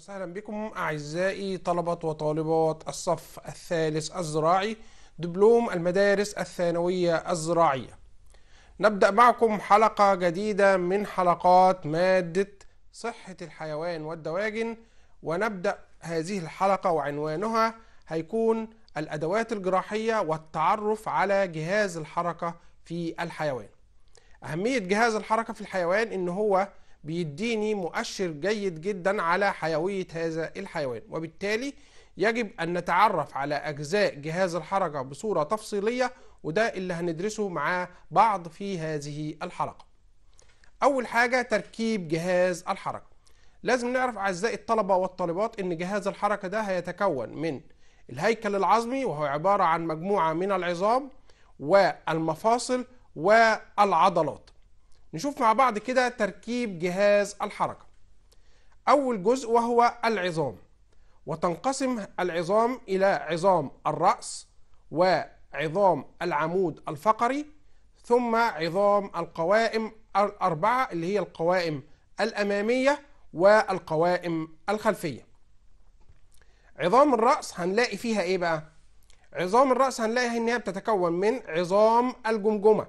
وسهلا بكم أعزائي طلبة وطالبات الصف الثالث الزراعي دبلوم المدارس الثانوية الزراعية نبدأ معكم حلقة جديدة من حلقات مادة صحة الحيوان والدواجن ونبدأ هذه الحلقة وعنوانها هيكون الأدوات الجراحية والتعرف على جهاز الحركة في الحيوان أهمية جهاز الحركة في الحيوان إن هو بيديني مؤشر جيد جدا على حيوية هذا الحيوان وبالتالي يجب أن نتعرف على أجزاء جهاز الحركة بصورة تفصيلية وده اللي هندرسه مع بعض في هذه الحلقة أول حاجة تركيب جهاز الحركة لازم نعرف أعزائي الطلبة والطالبات إن جهاز الحركة ده هيتكون من الهيكل العظمي وهو عبارة عن مجموعة من العظام والمفاصل والعضلات نشوف مع بعض كده تركيب جهاز الحركة أول جزء وهو العظام وتنقسم العظام إلى عظام الرأس وعظام العمود الفقري ثم عظام القوائم الأربعة اللي هي القوائم الأمامية والقوائم الخلفية عظام الرأس هنلاقي فيها إيه بقى؟ عظام الرأس هنلاقي إن هي بتتكون من عظام الجمجمة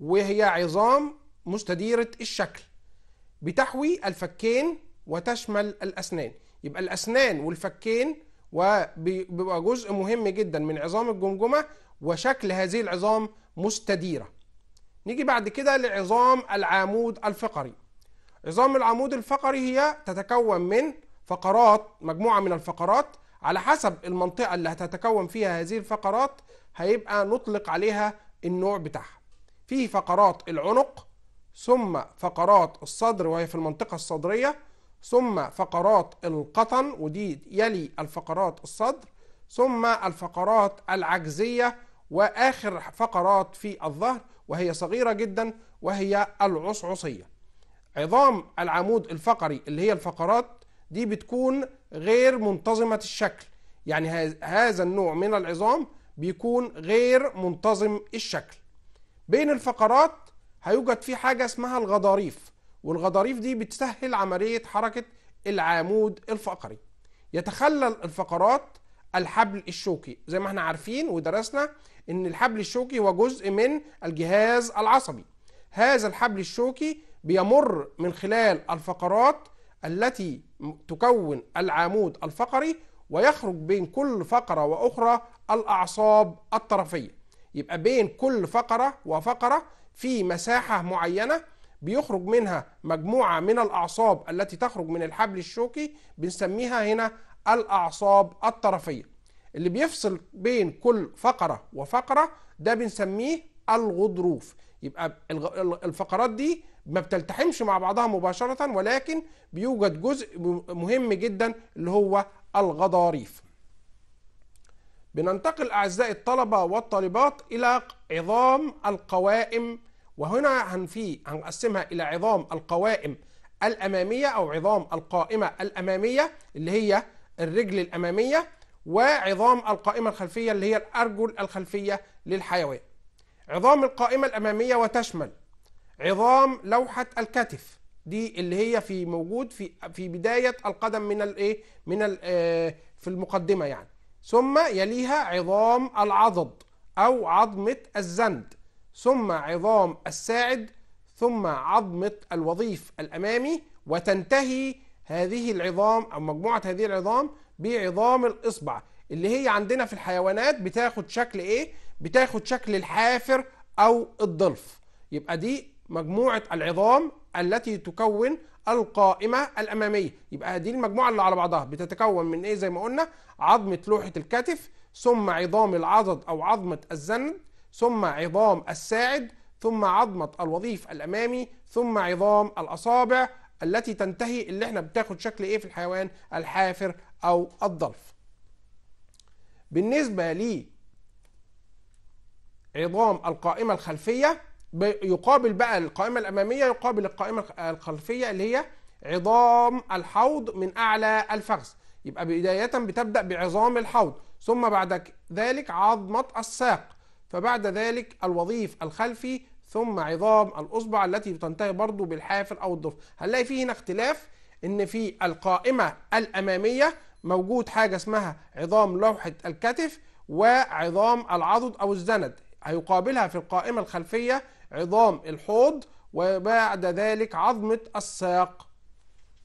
وهي عظام مستديرة الشكل بتحوي الفكين وتشمل الأسنان يبقى الأسنان والفكين وبيبقى جزء مهم جدا من عظام الجمجمة وشكل هذه العظام مستديرة نيجي بعد كده لعظام العمود الفقري عظام العمود الفقري هي تتكون من فقرات مجموعة من الفقرات على حسب المنطقة اللي هتتكون فيها هذه الفقرات هيبقى نطلق عليها النوع بتاعها في فقرات العنق ثم فقرات الصدر وهي في المنطقة الصدرية ثم فقرات القطن ودي يلي الفقرات الصدر ثم الفقرات العجزية وآخر فقرات في الظهر وهي صغيرة جدا وهي العصعصية عظام العمود الفقري اللي هي الفقرات دي بتكون غير منتظمة الشكل يعني هذا النوع من العظام بيكون غير منتظم الشكل بين الفقرات هيوجد فيه حاجة اسمها الغضاريف والغضاريف دي بتسهل عملية حركة العمود الفقري يتخلل الفقرات الحبل الشوكي زي ما احنا عارفين ودرسنا ان الحبل الشوكي هو جزء من الجهاز العصبي هذا الحبل الشوكي بيمر من خلال الفقرات التي تكون العمود الفقري ويخرج بين كل فقرة وأخرى الأعصاب الطرفية يبقى بين كل فقرة وفقرة في مساحة معينة بيخرج منها مجموعة من الأعصاب التي تخرج من الحبل الشوكي بنسميها هنا الأعصاب الطرفية اللي بيفصل بين كل فقرة وفقرة ده بنسميه الغضروف يبقى الفقرات دي ما بتلتحمش مع بعضها مباشرة ولكن بيوجد جزء مهم جدا اللي هو الغضاريف بننتقل أعزائي الطلبة والطالبات إلى عظام القوائم وهنا هنفي هنقسمها إلى عظام القوائم الأمامية أو عظام القائمة الأمامية اللي هي الرجل الأمامية وعظام القائمة الخلفية اللي هي الأرجل الخلفية للحيوان عظام القائمة الأمامية وتشمل عظام لوحة الكتف دي اللي هي في موجود في في بداية القدم من الايه من الـ آه، في المقدمة يعني ثم يليها عظام العضد أو عظمة الزند ثم عظام الساعد ثم عظمة الوظيف الأمامي وتنتهي هذه العظام أو مجموعة هذه العظام بعظام الإصبع اللي هي عندنا في الحيوانات بتاخد شكل إيه؟ بتاخد شكل الحافر أو الضلف يبقى دي مجموعة العظام التي تكون القائمة الأمامية يبقى دي المجموعة اللي على بعضها بتتكون من إيه زي ما قلنا عظمة لوحة الكتف ثم عظام العضد أو عظمة الزند ثم عظام الساعد ثم عظمة الوظيف الأمامي ثم عظام الأصابع التي تنتهي اللي احنا بتاخد شكل ايه في الحيوان الحافر أو الضلف بالنسبة لي عظام القائمة الخلفية يقابل بقى القائمة الأمامية يقابل القائمة الخلفية اللي هي عظام الحوض من أعلى الفخذ يبقى بداية بتبدأ بعظام الحوض ثم بعد ذلك عظمة الساق فبعد ذلك الوظيف الخلفي ثم عظام الاصبع التي تنتهي برضو بالحافر او الضفر هنلاقي فيه هنا اختلاف ان في القائمه الاماميه موجود حاجه اسمها عظام لوحه الكتف وعظام العضد او الزند هيقابلها في القائمه الخلفيه عظام الحوض وبعد ذلك عظمه الساق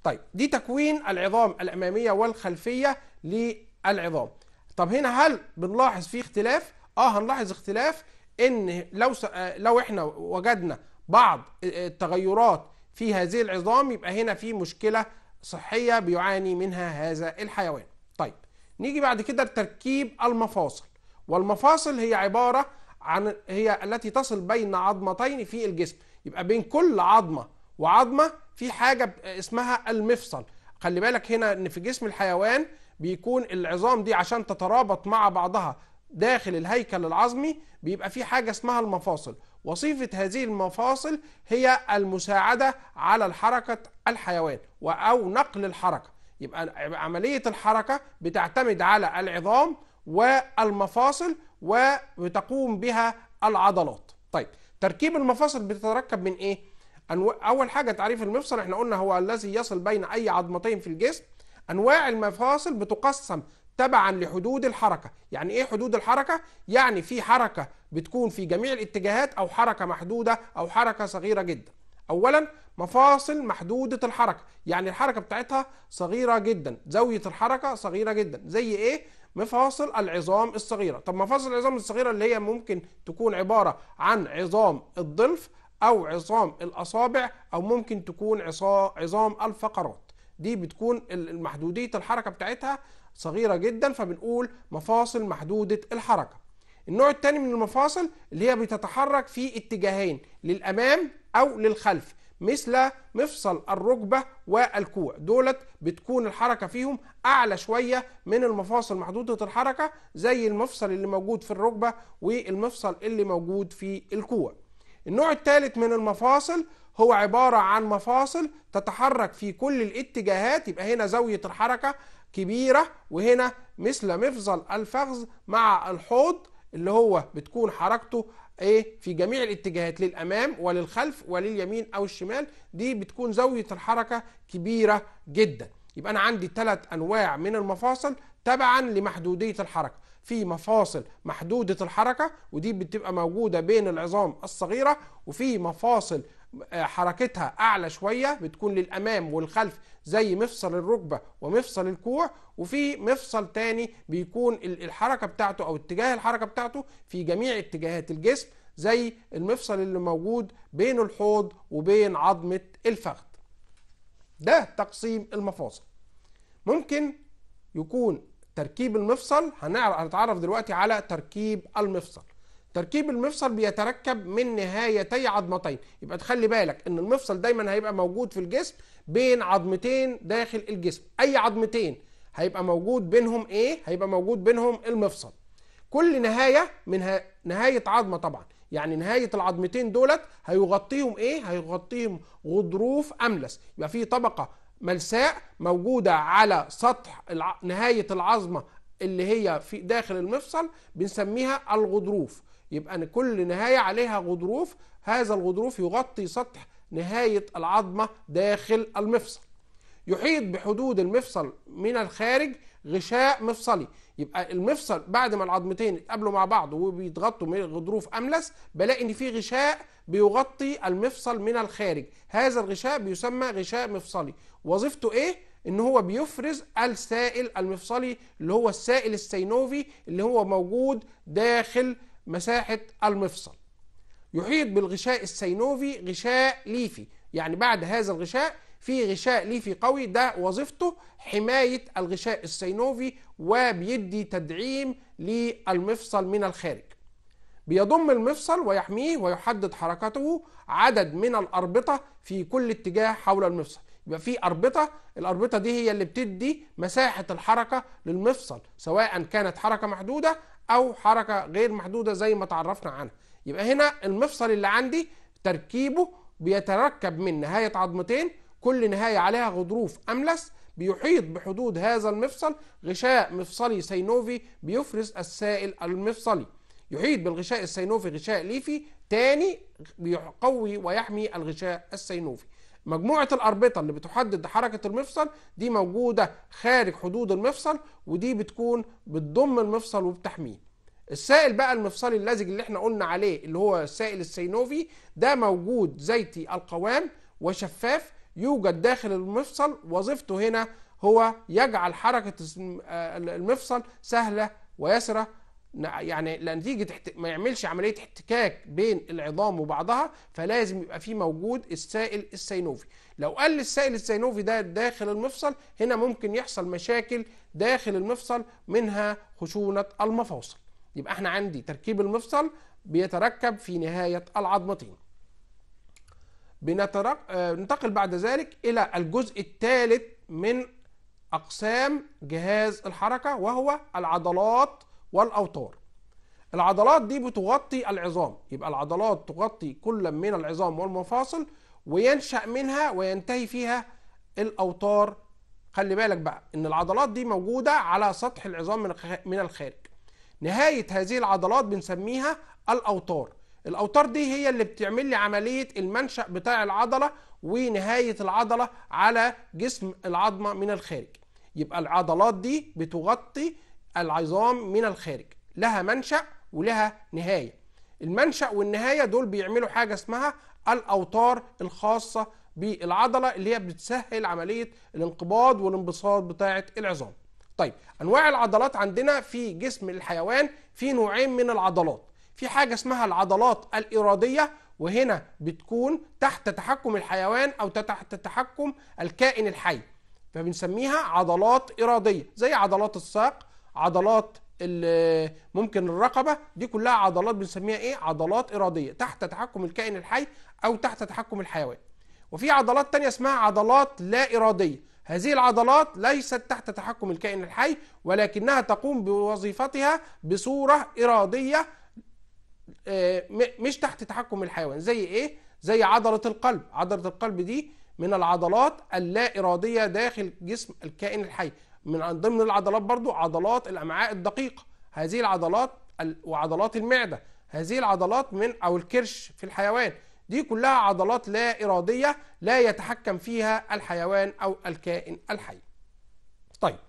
طيب دي تكوين العظام الاماميه والخلفيه للعظام طب هنا هل بنلاحظ في اختلاف اه هنلاحظ اختلاف ان لو س... آه، لو احنا وجدنا بعض التغيرات في هذه العظام يبقى هنا في مشكله صحيه بيعاني منها هذا الحيوان. طيب نيجي بعد كده لتركيب المفاصل والمفاصل هي عباره عن هي التي تصل بين عظمتين في الجسم يبقى بين كل عظمه وعظمه في حاجه اسمها المفصل خلي بالك هنا ان في جسم الحيوان بيكون العظام دي عشان تترابط مع بعضها داخل الهيكل العظمي بيبقى في حاجة اسمها المفاصل وصيفة هذه المفاصل هي المساعدة على الحركة الحيوان أو نقل الحركة يبقى عملية الحركة بتعتمد على العظام والمفاصل وتقوم بها العضلات طيب تركيب المفاصل بتتركب من ايه اول حاجه تعريف المفصل احنا قلنا هو الذي يصل بين اي عظمتين في الجسم انواع المفاصل بتقسم تبعا لحدود الحركه يعني ايه حدود الحركه يعني في حركه بتكون في جميع الاتجاهات او حركه محدوده او حركه صغيره جدا اولا مفاصل محدوده الحركه يعني الحركه بتاعتها صغيره جدا زاويه الحركه صغيره جدا زي ايه مفاصل العظام الصغيره طب مفاصل العظام الصغيره اللي هي ممكن تكون عباره عن عظام الضلف او عظام الاصابع او ممكن تكون عظام الفقرات دي بتكون محدوديه الحركه بتاعتها صغيرة جدا فبنقول مفاصل محدودة الحركة النوع الثاني من المفاصل اللي هي بتتحرك في اتجاهين للأمام أو للخلف مثل مفصل الركبة والكوع دولت بتكون الحركة فيهم أعلى شوية من المفاصل محدودة الحركة زي المفصل اللي موجود في الركبة والمفصل اللي موجود في الكوع النوع الثالث من المفاصل هو عبارة عن مفاصل تتحرك في كل الاتجاهات يبقى هنا زاوية الحركة كبيرة وهنا مثل مفصل الفخذ مع الحوض اللي هو بتكون حركته ايه في جميع الاتجاهات للامام وللخلف ولليمين او الشمال دي بتكون زاويه الحركه كبيره جدا يبقى انا عندي ثلاث انواع من المفاصل تبعا لمحدوديه الحركه في مفاصل محدوده الحركه ودي بتبقى موجوده بين العظام الصغيره وفي مفاصل آه، حركتها اعلى شويه بتكون للامام والخلف زي مفصل الركبه ومفصل الكوع وفي مفصل تاني بيكون الحركه بتاعته او اتجاه الحركه بتاعته في جميع اتجاهات الجسم زي المفصل اللي موجود بين الحوض وبين عظمه الفخذ ده تقسيم المفاصل ممكن يكون تركيب المفصل هنتعرف دلوقتي على تركيب المفصل تركيب المفصل بيتركب من نهايتي عظمتين يبقى تخلي بالك ان المفصل دايما هيبقى موجود في الجسم بين عظمتين داخل الجسم اي عظمتين هيبقى موجود بينهم ايه هيبقى موجود بينهم المفصل كل نهايه من نهايه عظمه طبعا يعني نهايه العظمتين دولت هيغطيهم ايه هيغطيهم غضروف املس يبقى في طبقه ملساء موجوده على سطح نهايه العظمه اللي هي في داخل المفصل بنسميها الغضروف يبقى كل نهاية عليها غضروف هذا الغضروف يغطي سطح نهاية العظمة داخل المفصل يحيط بحدود المفصل من الخارج غشاء مفصلي يبقى المفصل بعد ما العظمتين اتقابلوا مع بعض وبيتغطوا من غضروف املس بلاقي ان في غشاء بيغطي المفصل من الخارج هذا الغشاء بيسمى غشاء مفصلي وظيفته ايه ان هو بيفرز السائل المفصلي اللي هو السائل السينوفي اللي هو موجود داخل مساحة المفصل يحيط بالغشاء السينوفي غشاء ليفي يعني بعد هذا الغشاء في غشاء ليفي قوي ده وظيفته حماية الغشاء السينوفي وبيدي تدعيم للمفصل من الخارج بيضم المفصل ويحميه ويحدد حركته عدد من الأربطة في كل اتجاه حول المفصل يبقى في أربطة الأربطة دي هي اللي بتدي مساحة الحركة للمفصل سواء كانت حركة محدودة او حركه غير محدوده زي ما تعرفنا عنها يبقى هنا المفصل اللي عندي تركيبه بيتركب من نهايه عظمتين كل نهايه عليها غضروف املس بيحيط بحدود هذا المفصل غشاء مفصلي سينوفي بيفرز السائل المفصلي يحيط بالغشاء السينوفي غشاء ليفي تاني بيقوي ويحمي الغشاء السينوفي مجموعه الاربطه اللي بتحدد حركه المفصل دي موجوده خارج حدود المفصل ودي بتكون بتضم المفصل وبتحميه السائل بقى المفصلي اللزج اللي احنا قلنا عليه اللي هو السائل السينوفي ده موجود زيتي القوام وشفاف يوجد داخل المفصل وظيفته هنا هو يجعل حركة آه، المفصل سهلة ويسرة يعني لنتيجه ما يعملش عمليه احتكاك بين العظام وبعضها فلازم يبقى في موجود السائل السينوفي لو قل السائل السينوفي ده داخل المفصل هنا ممكن يحصل مشاكل داخل المفصل منها خشونه المفاصل يبقى احنا عندي تركيب المفصل بيتركب في نهايه العظمتين بننتقل آه، بعد ذلك الى الجزء الثالث من اقسام جهاز الحركه وهو العضلات والاوتار العضلات دي بتغطي العظام يبقى العضلات تغطي كل من العظام والمفاصل وينشأ منها وينتهي فيها الأوتار خلي بالك بقى إن العضلات دي موجودة على سطح العظام من الخارج نهاية هذه العضلات بنسميها الأوتار الأوتار دي هي اللي بتعمل لي عملية المنشأ بتاع العضلة ونهاية العضلة على جسم العظمة من الخارج يبقى العضلات دي بتغطي العظام من الخارج لها منشأ ولها نهاية المنشأ والنهاية دول بيعملوا حاجة اسمها الأوتار الخاصة بالعضلة اللي هي بتسهل عملية الانقباض والانبساط بتاعة العظام طيب أنواع العضلات عندنا في جسم الحيوان في نوعين من العضلات في حاجة اسمها العضلات الإرادية وهنا بتكون تحت تحكم الحيوان أو تحت تحكم الكائن الحي فبنسميها عضلات إرادية زي عضلات الساق عضلات ممكن الرقبة دي كلها عضلات بنسميها ايه عضلات إرادية تحت تحكم الكائن الحي أو تحت تحكم الحيوان وفي عضلات تانية اسمها عضلات لا إرادية هذه العضلات ليست تحت تحكم الكائن الحي ولكنها تقوم بوظيفتها بصورة إرادية آه، مش تحت تحكم الحيوان زي ايه زي عضلة القلب عضلة القلب دي من العضلات اللا إرادية داخل جسم الكائن الحي من ضمن العضلات برضو عضلات الامعاء الدقيقه هذه العضلات وعضلات المعده هذه العضلات من او الكرش في الحيوان دي كلها عضلات لا اراديه لا يتحكم فيها الحيوان او الكائن الحي طيب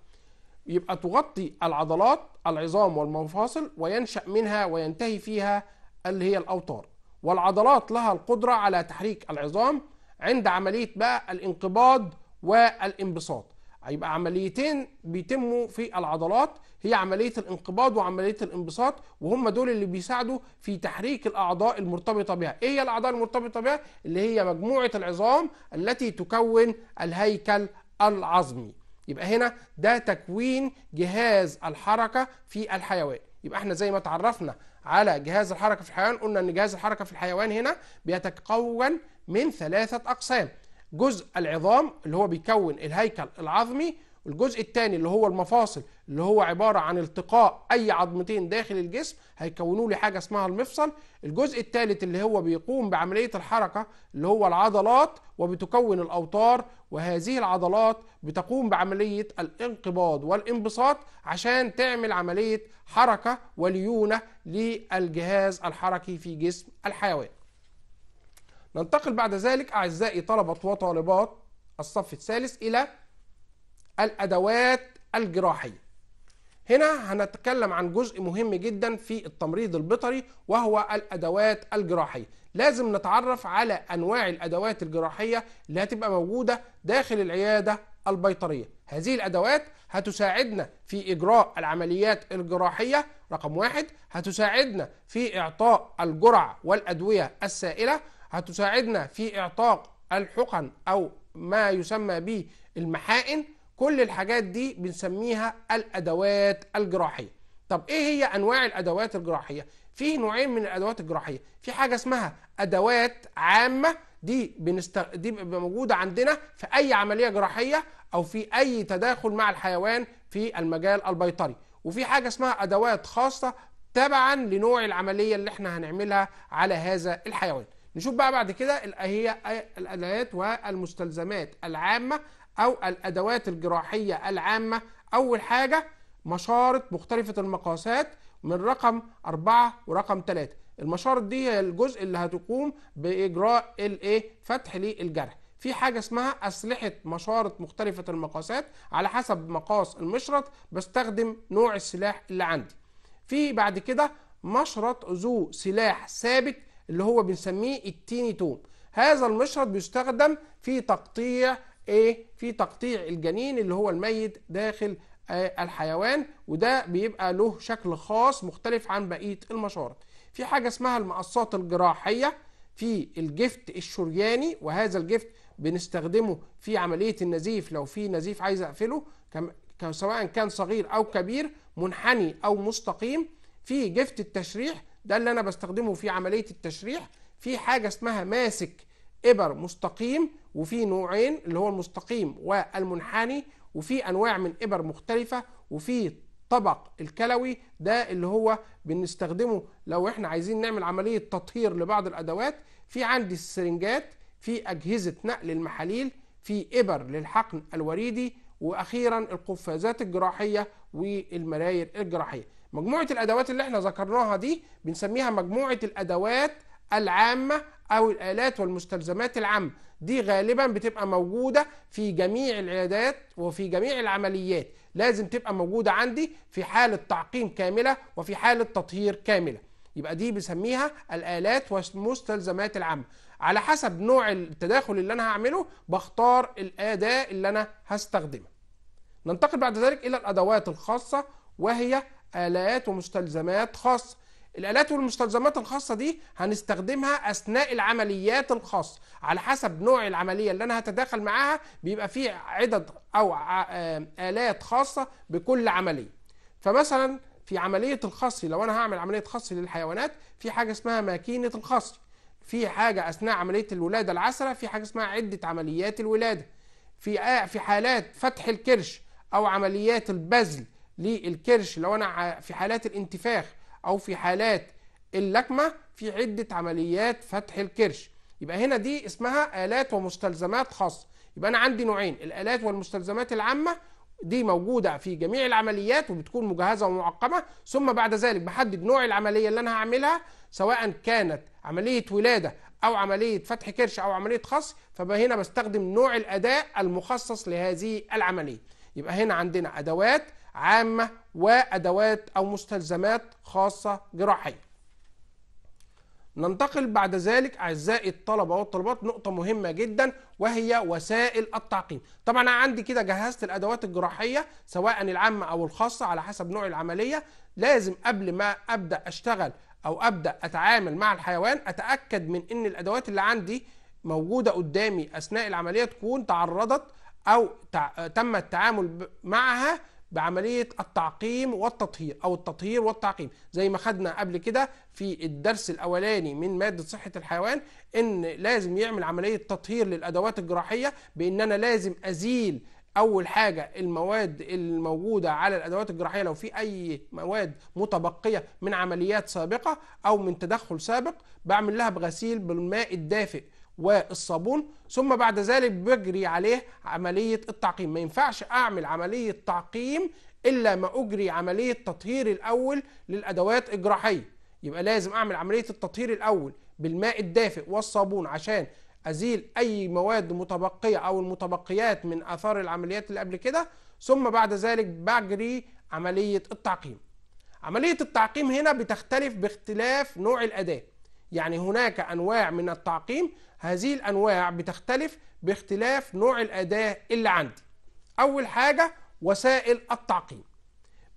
يبقى تغطي العضلات العظام والمفاصل وينشا منها وينتهي فيها اللي هي الاوتار والعضلات لها القدره على تحريك العظام عند عمليه بقى الانقباض والانبساط هيبقى عمليتين بيتموا في العضلات هي عملية الانقباض وعملية الانبساط وهم دول اللي بيساعدوا في تحريك الأعضاء المرتبطة بها إيه هي الأعضاء المرتبطة بها؟ اللي هي مجموعة العظام التي تكون الهيكل العظمي يبقى هنا ده تكوين جهاز الحركة في الحيوان يبقى احنا زي ما تعرفنا على جهاز الحركة في الحيوان قلنا ان جهاز الحركة في الحيوان هنا بيتكون من ثلاثة أقسام جزء العظام اللي هو بيكون الهيكل العظمي والجزء الثاني اللي هو المفاصل اللي هو عبارة عن التقاء أي عظمتين داخل الجسم هيكونوا لي حاجة اسمها المفصل الجزء الثالث اللي هو بيقوم بعملية الحركة اللي هو العضلات وبتكون الأوتار وهذه العضلات بتقوم بعملية الانقباض والانبساط عشان تعمل عملية حركة وليونة للجهاز الحركي في جسم الحيوان ننتقل بعد ذلك أعزائي طلبة وطالبات الصف الثالث إلى الأدوات الجراحية هنا هنتكلم عن جزء مهم جدا في التمريض البيطري وهو الأدوات الجراحية لازم نتعرف على أنواع الأدوات الجراحية اللي هتبقى موجودة داخل العيادة البيطرية هذه الأدوات هتساعدنا في إجراء العمليات الجراحية رقم واحد هتساعدنا في إعطاء الجرعة والأدوية السائلة هتساعدنا في اعطاء الحقن او ما يسمى به المحائن كل الحاجات دي بنسميها الادوات الجراحيه طب ايه هي انواع الادوات الجراحيه في نوعين من الادوات الجراحيه في حاجه اسمها ادوات عامه دي بنست... دي موجوده عندنا في اي عمليه جراحيه او في اي تداخل مع الحيوان في المجال البيطري وفي حاجه اسمها ادوات خاصه تبعا لنوع العمليه اللي احنا هنعملها على هذا الحيوان نشوف بقى بعد كده هي الادوات والمستلزمات العامة أو الأدوات الجراحية العامة أول حاجة مشارط مختلفة المقاسات من رقم أربعة ورقم ثلاثة المشارط دي هي الجزء اللي هتقوم بإجراء الإيه فتح للجرح في حاجة اسمها أسلحة مشارط مختلفة المقاسات على حسب مقاس المشرط بستخدم نوع السلاح اللي عندي في بعد كده مشرط ذو سلاح ثابت اللي هو بنسميه التيني توم هذا المشرط بيستخدم في تقطيع ايه في تقطيع الجنين اللي هو الميت داخل آه، الحيوان وده بيبقى له شكل خاص مختلف عن بقيه المشارط في حاجه اسمها المقصات الجراحيه في الجفت الشرياني وهذا الجفت بنستخدمه في عمليه النزيف لو في نزيف عايز اقفله سواء كان صغير او كبير منحني او مستقيم في جفت التشريح ده اللي انا بستخدمه في عمليه التشريح في حاجه اسمها ماسك ابر مستقيم وفي نوعين اللي هو المستقيم والمنحني وفي انواع من ابر مختلفه وفي طبق الكلوي ده اللي هو بنستخدمه لو احنا عايزين نعمل عمليه تطهير لبعض الادوات في عندي السرنجات في اجهزه نقل المحاليل في ابر للحقن الوريدي واخيرا القفازات الجراحيه والمراير الجراحيه مجموعة الأدوات اللي احنا ذكرناها دي بنسميها مجموعة الأدوات العامة أو الآلات والمستلزمات العامة دي غالبا بتبقى موجودة في جميع العيادات وفي جميع العمليات لازم تبقى موجودة عندي في حالة تعقيم كاملة وفي حالة تطهير كاملة يبقى دي بسميها الآلات والمستلزمات العامة على حسب نوع التداخل اللي أنا هعمله بختار الأداة اللي أنا هستخدمها ننتقل بعد ذلك إلى الأدوات الخاصة وهي آلات ومستلزمات خاصة الآلات والمستلزمات الخاصة دي هنستخدمها أثناء العمليات الخاصة على حسب نوع العملية اللي أنا هتداخل معاها بيبقى فيه عدد أو آلات خاصة بكل عملية فمثلا في عملية الخصي لو أنا هعمل عملية خصي للحيوانات في حاجة اسمها ماكينة الخصي في حاجة أثناء عملية الولادة العسرة في حاجة اسمها عدة عمليات الولادة في في حالات فتح الكرش أو عمليات البذل للكرش لو انا في حالات الانتفاخ او في حالات اللكمه في عده عمليات فتح الكرش يبقى هنا دي اسمها الات ومستلزمات خاصه يبقى انا عندي نوعين الالات والمستلزمات العامه دي موجوده في جميع العمليات وبتكون مجهزه ومعقمه ثم بعد ذلك بحدد نوع العمليه اللي انا هعملها سواء كانت عمليه ولاده او عمليه فتح كرش او عمليه خص هنا بستخدم نوع الاداء المخصص لهذه العمليه يبقى هنا عندنا ادوات عامة وأدوات أو مستلزمات خاصة جراحية ننتقل بعد ذلك أعزائي الطلبة والطلبات نقطة مهمة جدا وهي وسائل التعقيم طبعا أنا عندي كده جهزت الأدوات الجراحية سواء العامة أو الخاصة على حسب نوع العملية لازم قبل ما أبدأ أشتغل أو أبدأ أتعامل مع الحيوان أتأكد من أن الأدوات اللي عندي موجودة قدامي أثناء العملية تكون تعرضت أو تم التعامل معها بعمليه التعقيم والتطهير او التطهير والتعقيم زي ما خدنا قبل كده في الدرس الاولاني من ماده صحه الحيوان ان لازم يعمل عمليه تطهير للادوات الجراحيه بان انا لازم ازيل اول حاجه المواد الموجوده على الادوات الجراحيه لو في اي مواد متبقيه من عمليات سابقه او من تدخل سابق بعمل لها بغسيل بالماء الدافئ والصابون ثم بعد ذلك بجري عليه عملية التعقيم ما ينفعش أعمل عملية تعقيم إلا ما أجري عملية تطهير الأول للأدوات الجراحية يبقى لازم أعمل عملية التطهير الأول بالماء الدافئ والصابون عشان أزيل أي مواد متبقية أو المتبقيات من آثار العمليات اللي قبل كده ثم بعد ذلك بجري عملية التعقيم عملية التعقيم هنا بتختلف باختلاف نوع الأداة يعني هناك انواع من التعقيم هذه الانواع بتختلف باختلاف نوع الاداه اللي عندي اول حاجه وسائل التعقيم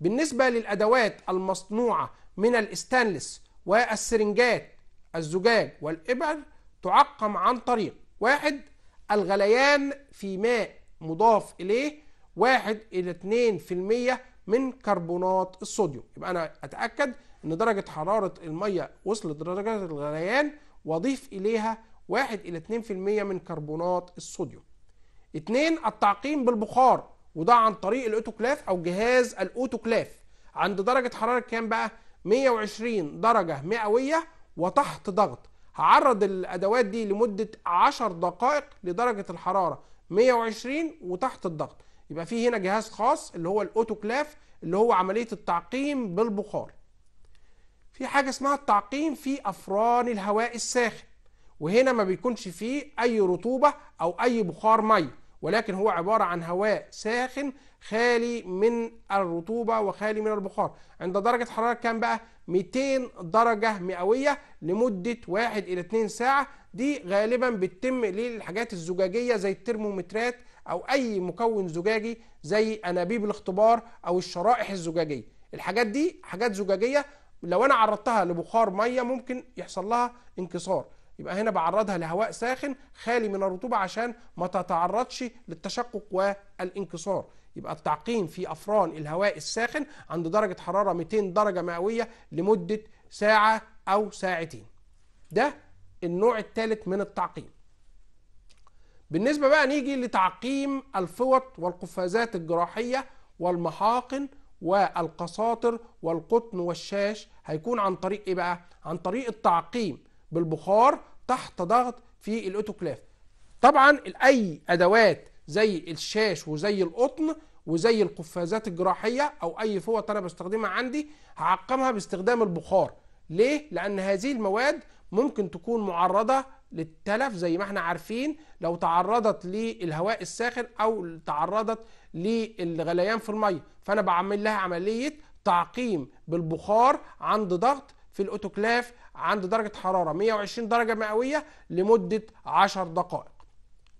بالنسبه للادوات المصنوعه من الاستانلس والسرنجات الزجاج والابر تعقم عن طريق واحد الغليان في ماء مضاف اليه واحد الى 2% من كربونات الصوديوم يبقى انا اتاكد ان درجه حراره الميه وصلت لدرجه الغليان واضيف اليها 1 الى 2% من كربونات الصوديوم. اتنين التعقيم بالبخار وده عن طريق الاوتوكلاف او جهاز الاوتوكلاف عند درجه حراره كام بقى؟ 120 درجه مئويه وتحت ضغط. هعرض الادوات دي لمده 10 دقائق لدرجه الحراره 120 وتحت الضغط. يبقى في هنا جهاز خاص اللي هو الاوتوكلاف اللي هو عمليه التعقيم بالبخار. في حاجه اسمها التعقيم في افران الهواء الساخن وهنا ما بيكونش فيه اي رطوبه او اي بخار مي ولكن هو عباره عن هواء ساخن خالي من الرطوبه وخالي من البخار عند درجه حراره كام بقى 200 درجه مئويه لمده 1 الى 2 ساعه دي غالبا بتتم للحاجات الزجاجيه زي الترمومترات او اي مكون زجاجي زي انابيب الاختبار او الشرائح الزجاجيه الحاجات دي حاجات زجاجيه لو انا عرضتها لبخار ميه ممكن يحصل لها انكسار يبقى هنا بعرضها لهواء ساخن خالي من الرطوبه عشان ما تتعرضش للتشقق والانكسار يبقى التعقيم في افران الهواء الساخن عند درجه حراره 200 درجه مئويه لمده ساعه او ساعتين ده النوع الثالث من التعقيم بالنسبه بقى نيجي لتعقيم الفوط والقفازات الجراحيه والمحاقن والقساطر والقطن والشاش هيكون عن طريق ايه بقى؟ عن طريق التعقيم بالبخار تحت ضغط في الاوتوكلاف. طبعا اي ادوات زي الشاش وزي القطن وزي القفازات الجراحيه او اي فوط انا بستخدمها عندي هعقمها باستخدام البخار. ليه؟ لان هذه المواد ممكن تكون معرضه للتلف زي ما احنا عارفين لو تعرضت للهواء الساخن او تعرضت للغليان في الميه فانا بعمل لها عمليه تعقيم بالبخار عند ضغط في الاوتوكلاف عند درجه حراره 120 درجه مئويه لمده 10 دقائق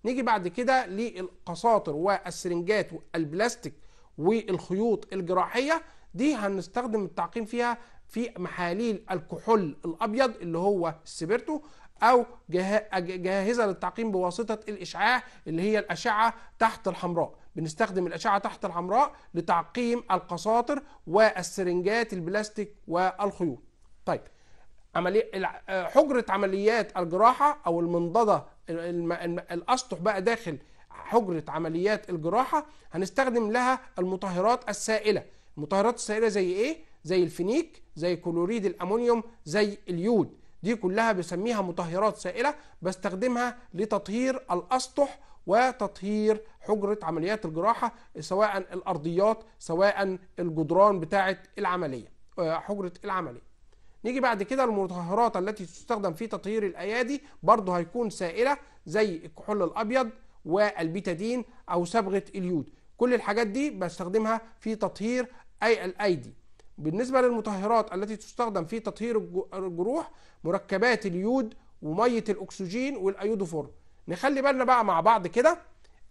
نيجي بعد كده للقساطر والسرنجات والبلاستيك والخيوط الجراحيه دي هنستخدم التعقيم فيها في محاليل الكحول الابيض اللي هو السبرتو او جاهزه للتعقيم بواسطه الاشعاع اللي هي الاشعه تحت الحمراء بنستخدم الأشعة تحت الحمراء لتعقيم القساطر والسرنجات البلاستيك والخيوط طيب عملية آه، حجرة عمليات الجراحة أو المنضدة الأسطح بقى داخل حجرة عمليات الجراحة هنستخدم لها المطهرات السائلة المطهرات السائلة زي إيه؟ زي الفينيك زي كلوريد الأمونيوم زي اليود دي كلها بسميها مطهرات سائلة بستخدمها لتطهير الأسطح وتطهير حجرة عمليات الجراحة سواء الأرضيات سواء الجدران بتاعة العملية آه، حجرة العملية نيجي بعد كده المطهرات التي تستخدم في تطهير الأيادي برضه هيكون سائلة زي الكحول الأبيض والبيتادين أو صبغة اليود كل الحاجات دي بستخدمها في تطهير أي الأيدي بالنسبة للمطهرات التي تستخدم في تطهير الجروح مركبات اليود ومية الأكسجين والأيودوفورم نخلي بالنا بقى مع بعض كده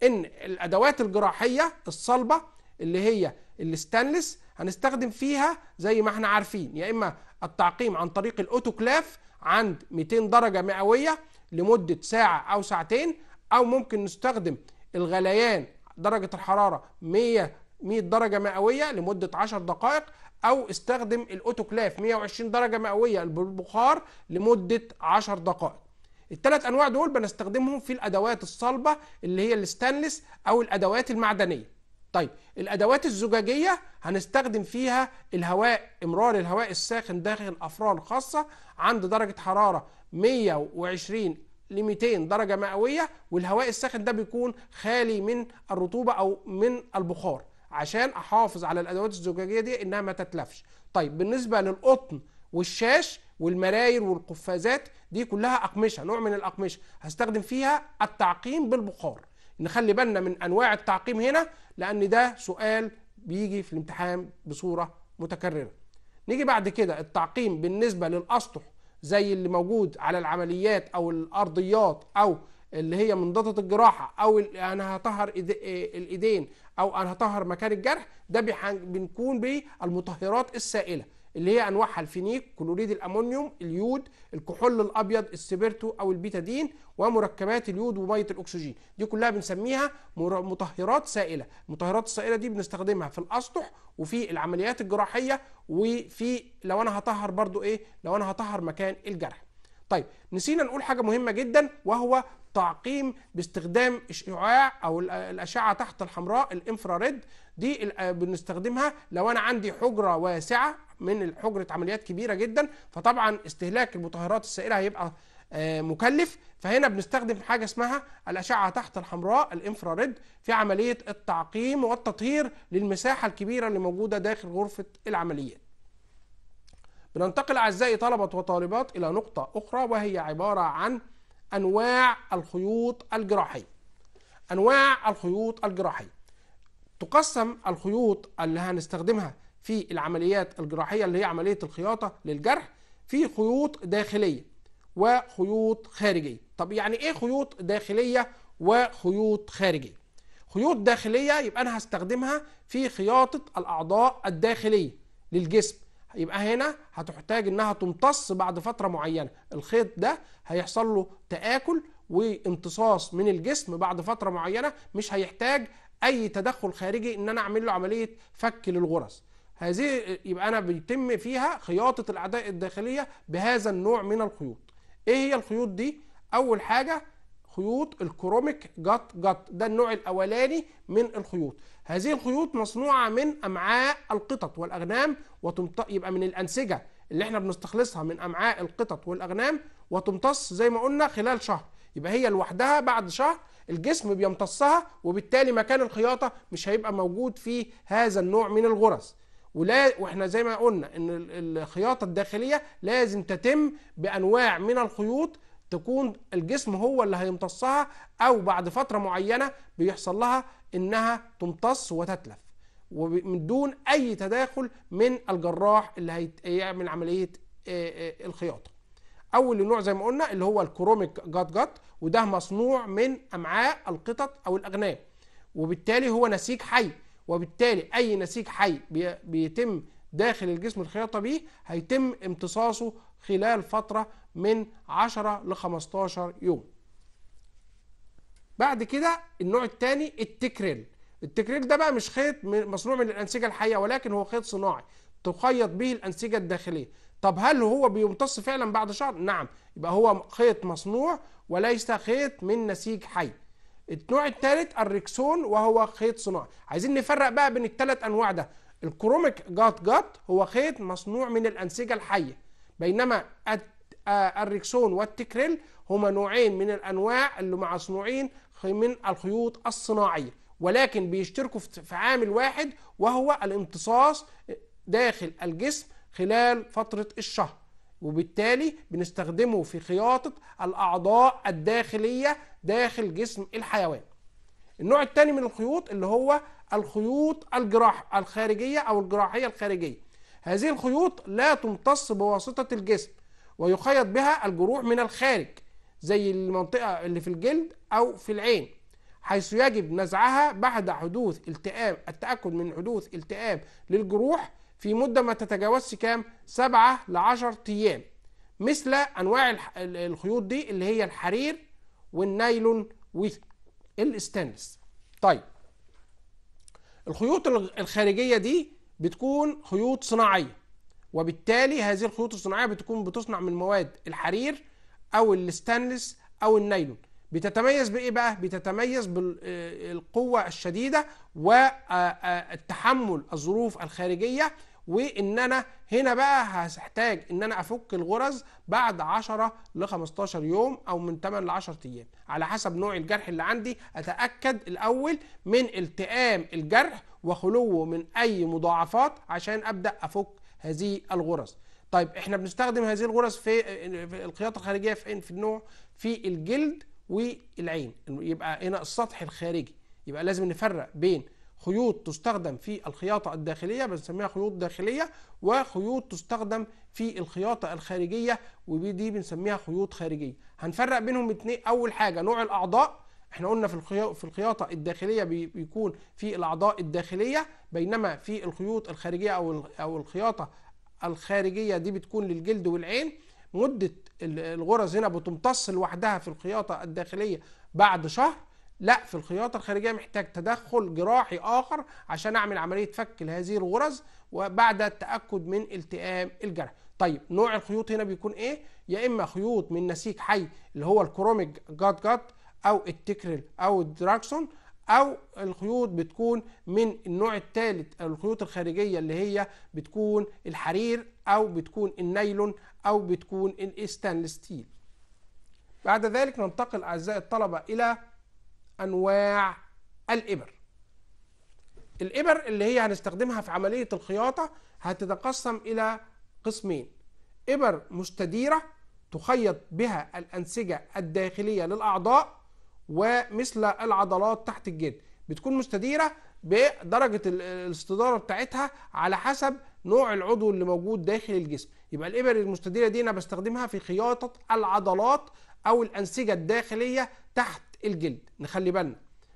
ان الادوات الجراحيه الصلبه اللي هي الستانلس هنستخدم فيها زي ما احنا عارفين يا اما التعقيم عن طريق الاوتوكلاف عند 200 درجه مئويه لمده ساعه او ساعتين او ممكن نستخدم الغليان درجه الحراره 100 100 درجه مئويه لمده 10 دقائق او استخدم الاوتوكلاف 120 درجه مئويه بالبخار لمده 10 دقائق الثلاث انواع دول بنستخدمهم في الادوات الصلبه اللي هي الستانلس او الادوات المعدنيه طيب الادوات الزجاجيه هنستخدم فيها الهواء امرار الهواء الساخن داخل افران خاصه عند درجه حراره 120 ل 200 درجه مئويه والهواء الساخن ده بيكون خالي من الرطوبه او من البخار عشان احافظ على الادوات الزجاجيه دي انها ما تتلفش طيب بالنسبه للقطن والشاش والمراير والقفازات دي كلها اقمشه نوع من الاقمشه هستخدم فيها التعقيم بالبخار نخلي بالنا من انواع التعقيم هنا لان ده سؤال بيجي في الامتحان بصوره متكرره نيجي بعد كده التعقيم بالنسبه للاسطح زي اللي موجود على العمليات او الارضيات او اللي هي منضده الجراحه او انا هطهر آه، الايدين او انا هطهر مكان الجرح ده بنكون بالمطهرات السائله اللي هي انواعها الفينيك كلوريد الامونيوم اليود الكحول الابيض السبيرتو او البيتادين ومركبات اليود وميه الاكسجين دي كلها بنسميها مطهرات سائله المطهرات السائله دي بنستخدمها في الاسطح وفي العمليات الجراحيه وفي لو انا هطهر برضو ايه لو انا هطهر مكان الجرح طيب نسينا نقول حاجه مهمه جدا وهو تعقيم باستخدام اشعاع او الاشعه تحت الحمراء الانفراريد دي آه، بنستخدمها لو انا عندي حجره واسعه من حجره عمليات كبيره جدا فطبعا استهلاك المطهرات السائله هيبقى آه، مكلف فهنا بنستخدم حاجه اسمها الاشعه تحت الحمراء الانفراريد في عمليه التعقيم والتطهير للمساحه الكبيره اللي موجوده داخل غرفه العمليات. بننتقل اعزائي طلبه وطالبات الى نقطه اخرى وهي عباره عن انواع الخيوط الجراحيه. انواع الخيوط الجراحيه. تقسم الخيوط اللي هنستخدمها في العمليات الجراحية اللي هي عملية الخياطة للجرح في خيوط داخلية وخيوط خارجية طب يعني ايه خيوط داخلية وخيوط خارجية خيوط داخلية يبقى أنا هستخدمها في خياطة الأعضاء الداخلية للجسم يبقى هنا هتحتاج انها تمتص بعد فتره معينه الخيط ده هيحصل له تاكل وامتصاص من الجسم بعد فتره معينه مش هيحتاج اي تدخل خارجي ان انا اعمل له عمليه فك للغرز هذه يبقى انا بيتم فيها خياطه الاعداء الداخليه بهذا النوع من الخيوط ايه هي الخيوط دي اول حاجه خيوط الكروميك جت جت ده النوع الاولاني من الخيوط هذه الخيوط مصنوعه من امعاء القطط والاغنام وتمط... يبقى من الانسجه اللي احنا بنستخلصها من امعاء القطط والاغنام وتمتص زي ما قلنا خلال شهر يبقى هي لوحدها بعد شهر الجسم بيمتصها وبالتالي مكان الخياطه مش هيبقى موجود فيه هذا النوع من الغرز ولا واحنا زي ما قلنا ان الخياطه الداخليه لازم تتم بانواع من الخيوط تكون الجسم هو اللي هيمتصها او بعد فتره معينه بيحصل لها انها تمتص وتتلف ومن دون اي تداخل من الجراح اللي هيعمل عمليه الخياطه اول نوع زي ما قلنا اللي هو الكروميك جات جات وده مصنوع من امعاء القطط او الاغنام وبالتالي هو نسيج حي وبالتالي اي نسيج حي بيتم داخل الجسم الخياطه بيه هيتم امتصاصه خلال فتره من 10 ل 15 يوم بعد كده النوع الثاني التكريل التكريل ده بقى مش خيط مصنوع من الانسجه الحيه ولكن هو خيط صناعي تخيط به الانسجه الداخليه طب هل هو بيمتص فعلا بعد شهر؟ نعم يبقى هو خيط مصنوع وليس خيط من نسيج حي. النوع الثالث الريكسون وهو خيط صناعي. عايزين نفرق بقى بين الثلاث انواع ده. الكروميك جات جات هو خيط مصنوع من الانسجه الحيه بينما آه، الريكسون والتكريل هما نوعين من الانواع اللي مصنوعين من الخيوط الصناعيه ولكن بيشتركوا في عامل واحد وهو الامتصاص داخل الجسم خلال فترة الشهر وبالتالي بنستخدمه في خياطة الأعضاء الداخلية داخل جسم الحيوان النوع الثاني من الخيوط اللي هو الخيوط الجراح الخارجية أو الجراحية الخارجية هذه الخيوط لا تمتص بواسطة الجسم ويخيط بها الجروح من الخارج زي المنطقة اللي في الجلد أو في العين حيث يجب نزعها بعد حدوث التئام التأكد من حدوث التئام للجروح في مدة ما تتجاوزش كام؟ سبعة 10 أيام مثل أنواع الخيوط دي اللي هي الحرير والنايلون والستانلس طيب الخيوط الخارجية دي بتكون خيوط صناعية وبالتالي هذه الخيوط الصناعية بتكون بتصنع من مواد الحرير أو الستانلس أو النايلون بتتميز بايه بقى بتتميز بالقوه آه، الشديده والتحمل آه، آه، الظروف الخارجيه وان انا هنا بقى هحتاج ان انا افك الغرز بعد 10 ل 15 يوم او من 8 ل 10 ايام على حسب نوع الجرح اللي عندي اتاكد الاول من التئام الجرح وخلوه من اي مضاعفات عشان ابدا افك هذه الغرز طيب احنا بنستخدم هذه الغرز في الخياطه الخارجيه في إن في النوع في الجلد والعين يبقى هنا السطح الخارجي يبقى لازم نفرق بين خيوط تستخدم في الخياطة الداخلية بنسميها خيوط داخلية وخيوط تستخدم في الخياطة الخارجية ودي بنسميها خيوط خارجية هنفرق بينهم اتنين أول حاجة نوع الأعضاء احنا قلنا في في الخياطه الداخليه بيكون في الاعضاء الداخليه بينما في الخيوط الخارجيه او او الخياطه الخارجيه دي بتكون للجلد والعين مده الغرز هنا بتمتص لوحدها في الخياطه الداخليه بعد شهر لا في الخياطة الخارجية محتاج تدخل جراحي آخر عشان أعمل عملية فك لهذه الغرز وبعد التأكد من التئام الجرح طيب نوع الخيوط هنا بيكون إيه؟ يا إما خيوط من نسيج حي اللي هو الكروميك جات جات أو التكرل أو الدراكسون أو الخيوط بتكون من النوع الثالث الخيوط الخارجية اللي هي بتكون الحرير أو بتكون النايلون أو بتكون الاستانلستيل ستيل بعد ذلك ننتقل أعزائي الطلبة إلى أنواع الإبر الإبر اللي هي هنستخدمها في عملية الخياطة هتتقسم إلى قسمين إبر مستديرة تخيط بها الأنسجة الداخلية للأعضاء ومثل العضلات تحت الجلد بتكون مستديرة بدرجة الاستدارة بتاعتها على حسب نوع العضو اللي موجود داخل الجسم يبقى الإبر المستديرة دي أنا بستخدمها في خياطة العضلات أو الأنسجة الداخلية تحت الجلد نخلي بالنا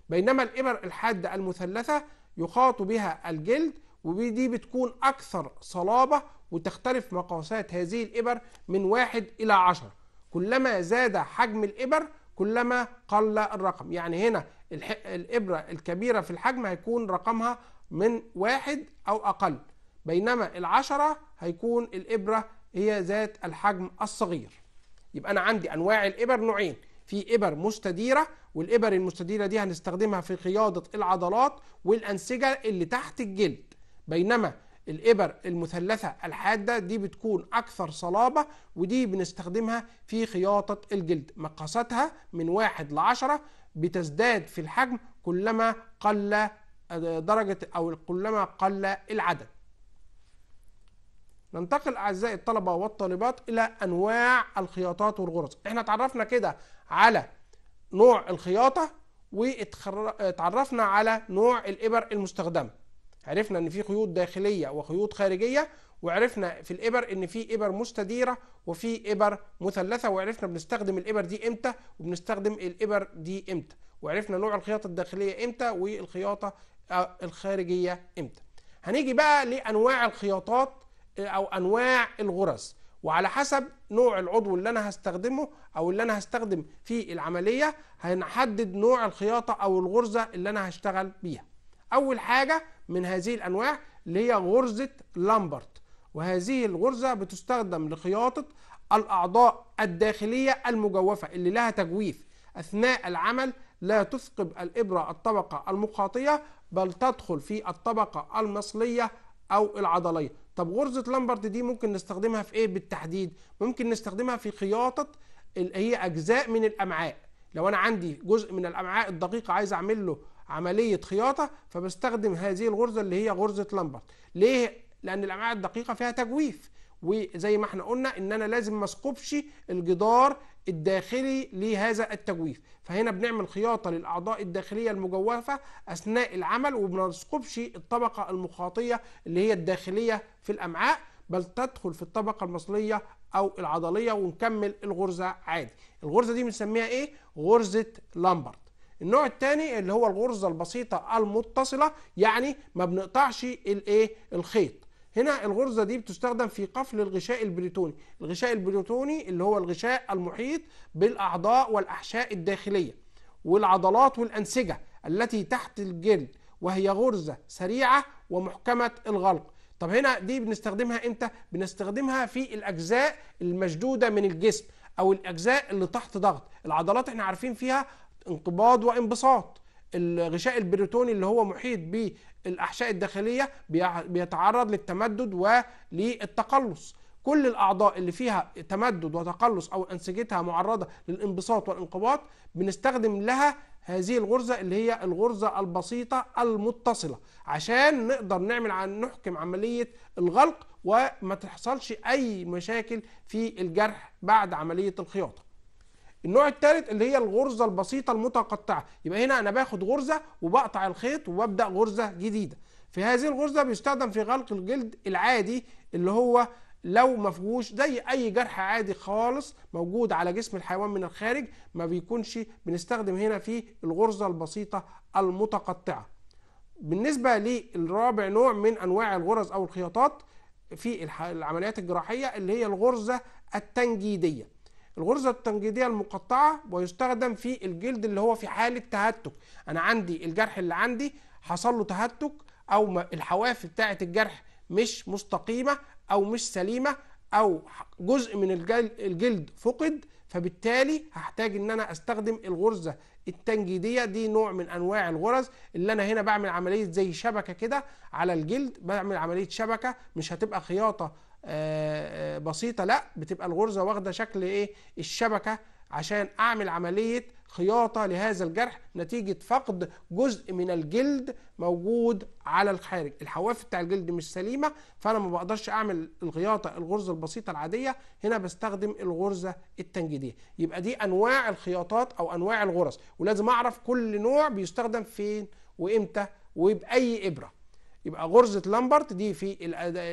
بينما الإبر الحادة المثلثة يخاط بها الجلد ودي بتكون أكثر صلابة وتختلف مقاسات هذه الإبر من واحد إلى عشر كلما زاد حجم الإبر كلما قل الرقم يعني هنا الإبرة الكبيرة في الحجم هيكون رقمها من واحد أو أقل بينما العشرة هيكون الإبرة هي ذات الحجم الصغير يبقى أنا عندي أنواع الإبر نوعين في إبر مستديرة والإبر المستديرة دي هنستخدمها في قيادة العضلات والأنسجة اللي تحت الجلد بينما الإبر المثلثة الحادة دي بتكون أكثر صلابة ودي بنستخدمها في خياطة الجلد مقاساتها من واحد لعشرة بتزداد في الحجم كلما قل آه، درجة أو كلما قل العدد ننتقل أعزائي الطلبة والطالبات إلى أنواع الخياطات والغرز احنا تعرفنا كده على نوع الخياطة واتعرفنا على نوع الإبر المستخدمة عرفنا ان في خيوط داخلية وخيوط خارجية وعرفنا في الإبر ان في إبر مستديرة وفي إبر مثلثة وعرفنا بنستخدم الإبر دي امتى وبنستخدم الإبر دي امتى وعرفنا نوع الخياطة الداخلية امتى والخياطة آه، الخارجية امتى هنيجي بقى لأنواع الخياطات آه، أو أنواع الغرز وعلى حسب نوع العضو اللي انا هستخدمه او اللي انا هستخدم في العمليه هنحدد نوع الخياطه او الغرزه اللي انا هشتغل بيها اول حاجه من هذه الانواع اللي هي غرزه لامبرت وهذه الغرزه بتستخدم لخياطه الاعضاء الداخليه المجوفه اللي لها تجويف اثناء العمل لا تثقب الابره الطبقه المخاطيه بل تدخل في الطبقه المصليه او العضليه طب غرزه لامبرت دي ممكن نستخدمها في ايه بالتحديد ممكن نستخدمها في خياطه اللي هي اجزاء من الامعاء لو انا عندي جزء من الامعاء الدقيقه عايز اعمل له عمليه خياطه فبستخدم هذه الغرزه اللي هي غرزه لامبرت ليه لان الامعاء الدقيقه فيها تجويف وزي ما احنا قلنا ان انا لازم ما اسقبش الجدار الداخلي لهذا التجويف فهنا بنعمل خياطة للأعضاء الداخلية المجوفة أثناء العمل وما الطبقة المخاطية اللي هي الداخلية في الأمعاء بل تدخل في الطبقة المصلية أو العضلية ونكمل الغرزة عادي الغرزة دي بنسميها إيه؟ غرزة لامبرت النوع الثاني اللي هو الغرزة البسيطة المتصلة يعني ما بنقطعش الإيه؟ الخيط هنا الغرزه دي بتستخدم في قفل الغشاء البريتوني الغشاء البريتوني اللي هو الغشاء المحيط بالاعضاء والاحشاء الداخليه والعضلات والانسجه التي تحت الجلد وهي غرزه سريعه ومحكمه الغلق طب هنا دي بنستخدمها امتى بنستخدمها في الاجزاء المشدوده من الجسم او الاجزاء اللي تحت ضغط العضلات احنا عارفين فيها انقباض وانبساط الغشاء البريتوني اللي هو محيط بالاحشاء الداخليه بيتعرض للتمدد وللتقلص كل الاعضاء اللي فيها تمدد وتقلص او انسجتها معرضه للانبساط والانقباض بنستخدم لها هذه الغرزه اللي هي الغرزه البسيطه المتصله عشان نقدر نعمل عن نحكم عمليه الغلق وما تحصلش اي مشاكل في الجرح بعد عمليه الخياطه النوع الثالث اللي هي الغرزه البسيطه المتقطعه يبقى هنا انا باخد غرزه وبقطع الخيط وببدا غرزه جديده في هذه الغرزه بيستخدم في غلق الجلد العادي اللي هو لو مفهوش زي اي جرح عادي خالص موجود على جسم الحيوان من الخارج ما بيكونش بنستخدم هنا في الغرزه البسيطه المتقطعه بالنسبه للرابع نوع من انواع الغرز او الخياطات في العمليات الجراحيه اللي هي الغرزه التنجيديه الغرزة التنجيدية المقطعة ويستخدم في الجلد اللي هو في حالة تهتك أنا عندي الجرح اللي عندي حصل له تهتك أو الحواف بتاعة الجرح مش مستقيمة أو مش سليمة أو جزء من الجلد فقد فبالتالي هحتاج ان انا استخدم الغرزه التنجيديه دي نوع من انواع الغرز اللي انا هنا بعمل عمليه زي شبكه كده على الجلد بعمل عمليه شبكه مش هتبقى خياطه آه، آه، بسيطه لا بتبقى الغرزه واخده شكل ايه الشبكه عشان اعمل عمليه خياطه لهذا الجرح نتيجه فقد جزء من الجلد موجود على الخارج الحواف بتاع الجلد مش سليمه فانا ما بقدرش اعمل الخياطه الغرزه البسيطه العاديه هنا بستخدم الغرزه التنجيديه يبقى دي انواع الخياطات او انواع الغرز ولازم اعرف كل نوع بيستخدم فين وامتى وباي ابره يبقى غرزه لامبرت دي في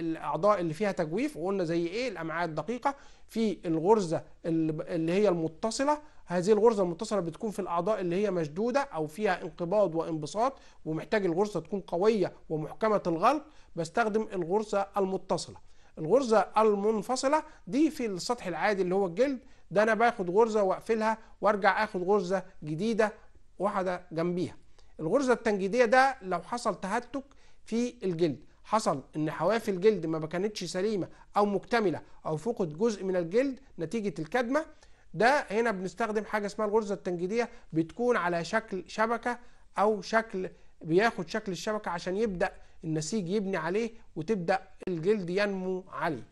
الاعضاء اللي فيها تجويف وقلنا زي ايه الامعاء الدقيقه في الغرزه اللي هي المتصله هذه الغرزه المتصله بتكون في الاعضاء اللي هي مشدوده او فيها انقباض وانبساط ومحتاج الغرزه تكون قويه ومحكمه الغلق بستخدم الغرزه المتصله الغرزه المنفصله دي في السطح العادي اللي هو الجلد ده انا باخد غرزه واقفلها وارجع اخد غرزه جديده واحده جنبيها الغرزه التنجيديه ده لو حصل تهتك في الجلد حصل ان حواف الجلد ما كانتش سليمه او مكتمله او فقد جزء من الجلد نتيجه الكدمه ده هنا بنستخدم حاجه اسمها الغرزه التنجيديه بتكون على شكل شبكه او شكل بياخد شكل الشبكه عشان يبدا النسيج يبني عليه وتبدا الجلد ينمو عليه.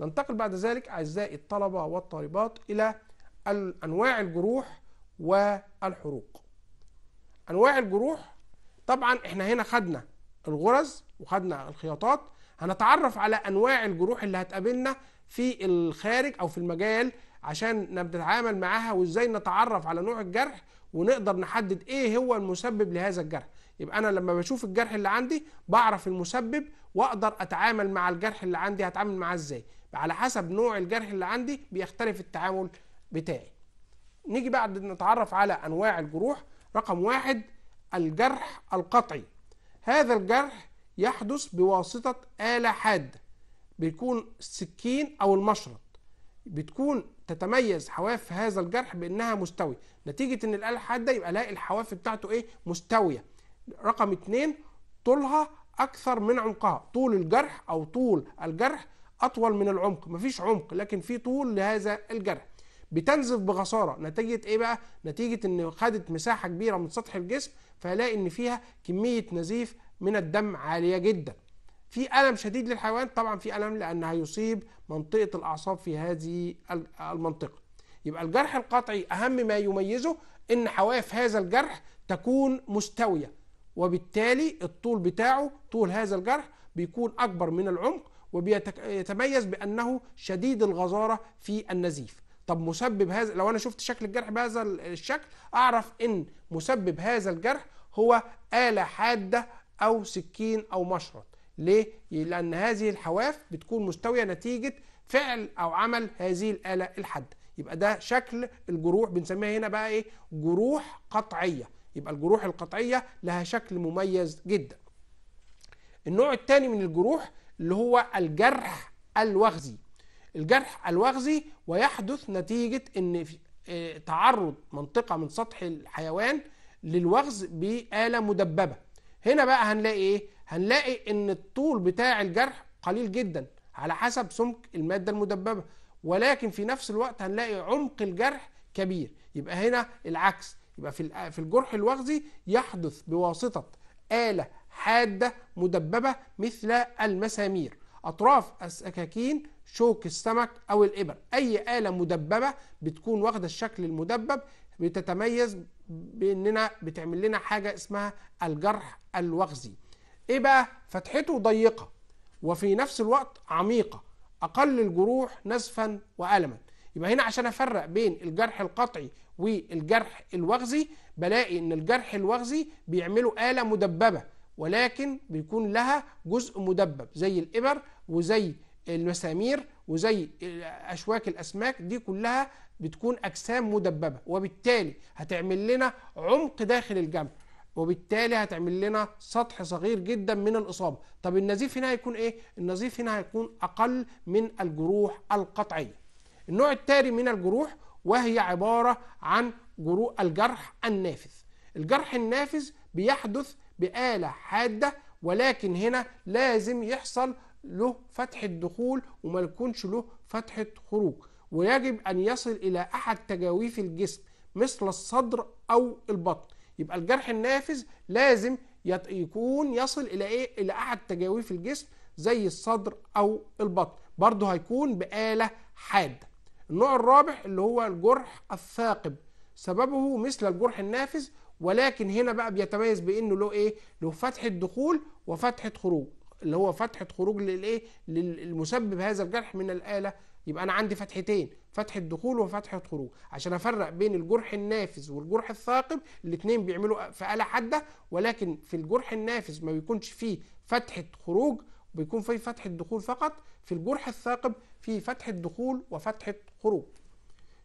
ننتقل بعد ذلك اعزائي الطلبه والطالبات الى انواع الجروح والحروق. انواع الجروح طبعا احنا هنا خدنا الغرز وخدنا الخياطات هنتعرف على انواع الجروح اللي هتقابلنا في الخارج او في المجال عشان نتعامل معاها وازاي نتعرف على نوع الجرح ونقدر نحدد ايه هو المسبب لهذا الجرح يبقى انا لما بشوف الجرح اللي عندي بعرف المسبب واقدر اتعامل مع الجرح اللي عندي هتعامل معاه ازاي على حسب نوع الجرح اللي عندي بيختلف التعامل بتاعي نيجي بعد نتعرف على انواع الجروح رقم واحد الجرح القطعي هذا الجرح يحدث بواسطة آلة حادة بيكون السكين أو المشرط بتكون تتميز حواف هذا الجرح بأنها مستوية نتيجة أن الآلة الحادة يبقى الاقي الحواف بتاعته إيه مستوية رقم اتنين طولها أكثر من عمقها طول الجرح أو طول الجرح أطول من العمق مفيش عمق لكن في طول لهذا الجرح بتنزف بغصارة نتيجة إيه بقى؟ نتيجة إن خدت مساحة كبيرة من سطح الجسم فهلاقي ان فيها كميه نزيف من الدم عاليه جدا في الم شديد للحيوان طبعا في الم لان هيصيب منطقه الاعصاب في هذه المنطقه يبقى الجرح القطعي اهم ما يميزه ان حواف هذا الجرح تكون مستويه وبالتالي الطول بتاعه طول هذا الجرح بيكون اكبر من العمق وبيتميز بانه شديد الغزاره في النزيف طب مسبب هذا لو انا شفت شكل الجرح بهذا الشكل اعرف ان مسبب هذا الجرح هو آلة حادة أو سكين أو مشرط ليه؟ لأن هذه الحواف بتكون مستوية نتيجة فعل أو عمل هذه الآلة الحادة يبقى ده شكل الجروح بنسميها هنا بقى إيه؟ جروح قطعية يبقى الجروح القطعية لها شكل مميز جدا النوع الثاني من الجروح اللي هو الجرح الوغزي الجرح الوغزي ويحدث نتيجة ان آه، تعرض منطقة من سطح الحيوان للوخز بآلة مدببة هنا بقى هنلاقي ايه هنلاقي ان الطول بتاع الجرح قليل جدا على حسب سمك المادة المدببة ولكن في نفس الوقت هنلاقي عمق الجرح كبير يبقى هنا العكس يبقى في في الجرح الوخزي يحدث بواسطة آلة حادة مدببة مثل المسامير أطراف السكاكين شوك السمك أو الإبر أي آلة مدببة بتكون واخدة الشكل المدبب بتتميز باننا بتعمل لنا حاجه اسمها الجرح الوغزي ايه بقى فتحته ضيقه وفي نفس الوقت عميقه اقل الجروح نزفا والما يبقى هنا عشان افرق بين الجرح القطعي والجرح الوغزي بلاقي ان الجرح الوغزي بيعملوا آلة مدببة ولكن بيكون لها جزء مدبب زي الإبر وزي المسامير وزي أشواك الأسماك دي كلها بتكون اجسام مدببه وبالتالي هتعمل لنا عمق داخل الجنب وبالتالي هتعمل لنا سطح صغير جدا من الاصابه طب النزيف هنا هيكون ايه النزيف هنا هيكون اقل من الجروح القطعيه النوع التالي من الجروح وهي عباره عن جروح الجرح النافذ الجرح النافذ بيحدث بآلة حادة ولكن هنا لازم يحصل له فتحة دخول وما يكونش له فتحة خروج ويجب أن يصل إلى أحد تجاويف الجسم مثل الصدر أو البطن يبقى الجرح النافذ لازم يكون يصل إلى إيه؟ إلى أحد تجاويف الجسم زي الصدر أو البطن برضه هيكون بآلة حادة النوع الرابع اللي هو الجرح الثاقب سببه مثل الجرح النافذ ولكن هنا بقى بيتميز بانه له ايه له فتحه دخول وفتحه خروج اللي هو فتحه خروج للايه للمسبب هذا الجرح من الاله يبقى انا عندي فتحتين فتحه دخول وفتحه خروج عشان افرق بين الجرح النافذ والجرح الثاقب الاثنين بيعملوا في اله حاده ولكن في الجرح النافذ ما بيكونش فيه فتحه خروج بيكون فيه فتحه دخول فقط في الجرح الثاقب في فتحه دخول وفتحه خروج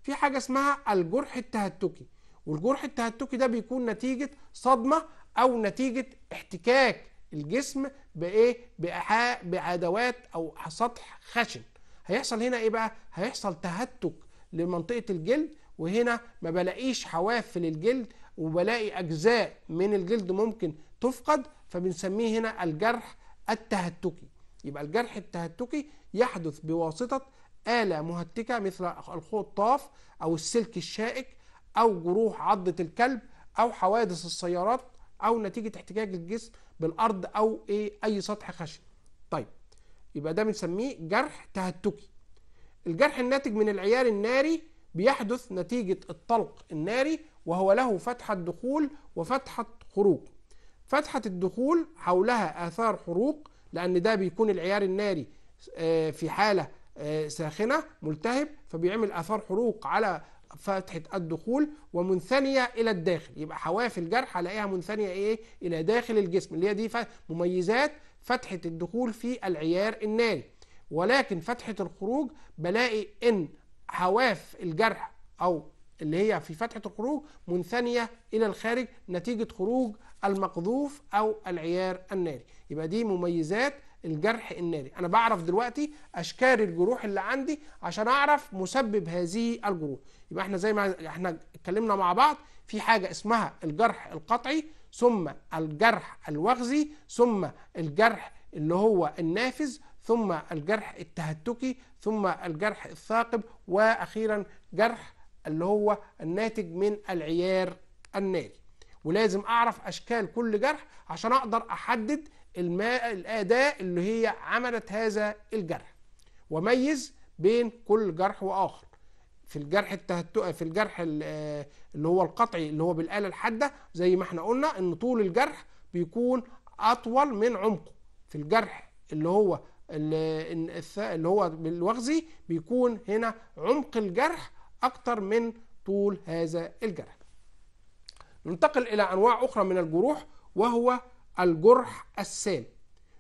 في حاجه اسمها الجرح التهتكي والجرح التهتكي ده بيكون نتيجه صدمه او نتيجه احتكاك الجسم بايه بادوات بعدوات او سطح خشن هيحصل هنا ايه بقى هيحصل تهتك لمنطقه الجلد وهنا ما بلاقيش حواف للجلد وبلاقي اجزاء من الجلد ممكن تفقد فبنسميه هنا الجرح التهتكي يبقى الجرح التهتكي يحدث بواسطه آلة مهتكة مثل الخطاف أو السلك الشائك أو جروح عضة الكلب أو حوادث السيارات أو نتيجة احتكاك الجسم بالأرض أو إيه أي سطح خشن. طيب يبقى ده بنسميه جرح تهتكي الجرح الناتج من العيار الناري بيحدث نتيجة الطلق الناري وهو له فتحة دخول وفتحة خروج فتحة الدخول حولها آثار حروق لأن ده بيكون العيار الناري آه، في حالة آه، ساخنة ملتهب فبيعمل آثار حروق على فتحة الدخول ومنثنية إلى الداخل يبقى حواف الجرح هلاقيها منثنية إيه إلى داخل الجسم اللي هي دي مميزات فتحة الدخول في العيار الناري ولكن فتحة الخروج بلاقي إن حواف الجرح أو اللي هي في فتحة الخروج منثنية إلى الخارج نتيجة خروج المقذوف أو العيار الناري يبقى دي مميزات الجرح الناري أنا بعرف دلوقتي أشكال الجروح اللي عندي عشان أعرف مسبب هذه الجروح يبقى احنا زي ما احنا اتكلمنا مع بعض في حاجة اسمها الجرح القطعي ثم الجرح الوغزي ثم الجرح اللي هو النافذ ثم الجرح التهتكي ثم الجرح الثاقب واخيرا جرح اللي هو الناتج من العيار الناري ولازم اعرف اشكال كل جرح عشان اقدر احدد الماء الاداه اللي هي عملت هذا الجرح وميز بين كل جرح واخر في الجرح التهتؤ في الجرح آه، اللي هو القطعي اللي هو بالآلة الحادة زي ما احنا قلنا ان طول الجرح بيكون اطول من عمقه في الجرح اللي هو اللي هو بالوغزي بيكون هنا عمق الجرح اكتر من طول هذا الجرح ننتقل الى انواع اخرى من الجروح وهو الجرح السام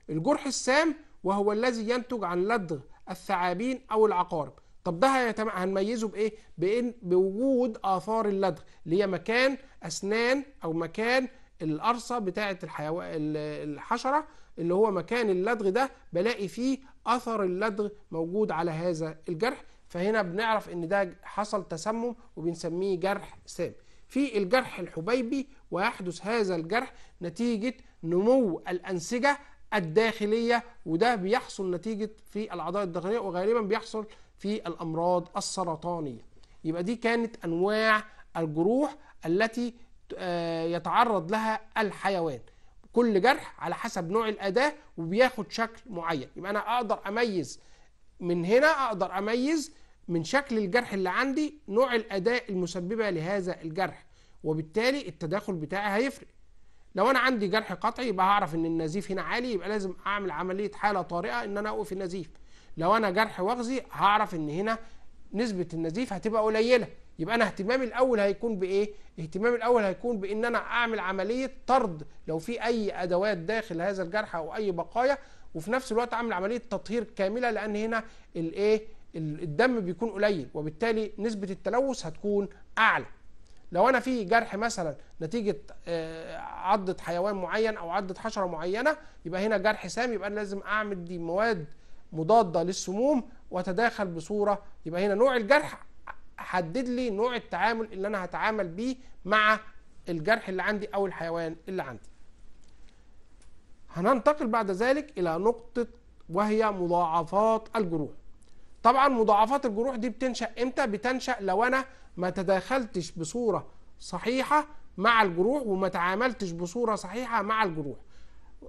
الجرح السام وهو الذي ينتج عن لدغ الثعابين او العقارب طب ده هنميزه بايه؟ بإن بوجود آثار اللدغ اللي هي مكان أسنان أو مكان القرصة بتاعة الحيو... الحشرة اللي هو مكان اللدغ ده بلاقي فيه أثر اللدغ موجود على هذا الجرح فهنا بنعرف إن ده حصل تسمم وبنسميه جرح سام. في الجرح الحبيبي ويحدث هذا الجرح نتيجة نمو الأنسجة الداخلية وده بيحصل نتيجة في الأعضاء الداخلية وغالبا بيحصل في الأمراض السرطانية يبقى دي كانت أنواع الجروح التي آه، يتعرض لها الحيوان كل جرح على حسب نوع الأداة وبياخد شكل معين يبقى أنا أقدر أميز من هنا أقدر أميز من شكل الجرح اللي عندي نوع الأداة المسببة لهذا الجرح وبالتالي التداخل بتاعي هيفرق لو انا عندي جرح قطعي يبقى هعرف ان النزيف هنا عالي يبقى لازم اعمل عمليه حاله طارئه ان انا اوقف النزيف لو انا جرح مغزي هعرف ان هنا نسبه النزيف هتبقى قليله يبقى انا اهتمامي الاول هيكون بايه اهتمامي الاول هيكون بان انا اعمل عمليه طرد لو في اي ادوات داخل هذا الجرح او اي بقايا وفي نفس الوقت اعمل عمليه تطهير كامله لان هنا الايه الدم بيكون قليل وبالتالي نسبه التلوث هتكون اعلى لو انا في جرح مثلا نتيجه آه، عضه حيوان معين او عضه حشره معينه يبقى هنا جرح سام يبقى انا لازم اعمل دي مواد مضاده للسموم وتداخل بصوره يبقى هنا نوع الجرح حدد لي نوع التعامل اللي انا هتعامل بيه مع الجرح اللي عندي او الحيوان اللي عندي هننتقل بعد ذلك الى نقطه وهي مضاعفات الجروح طبعا مضاعفات الجروح دي بتنشا امتى بتنشا لو انا ما تداخلتش بصوره صحيحه مع الجروح وما تعاملتش بصوره صحيحه مع الجروح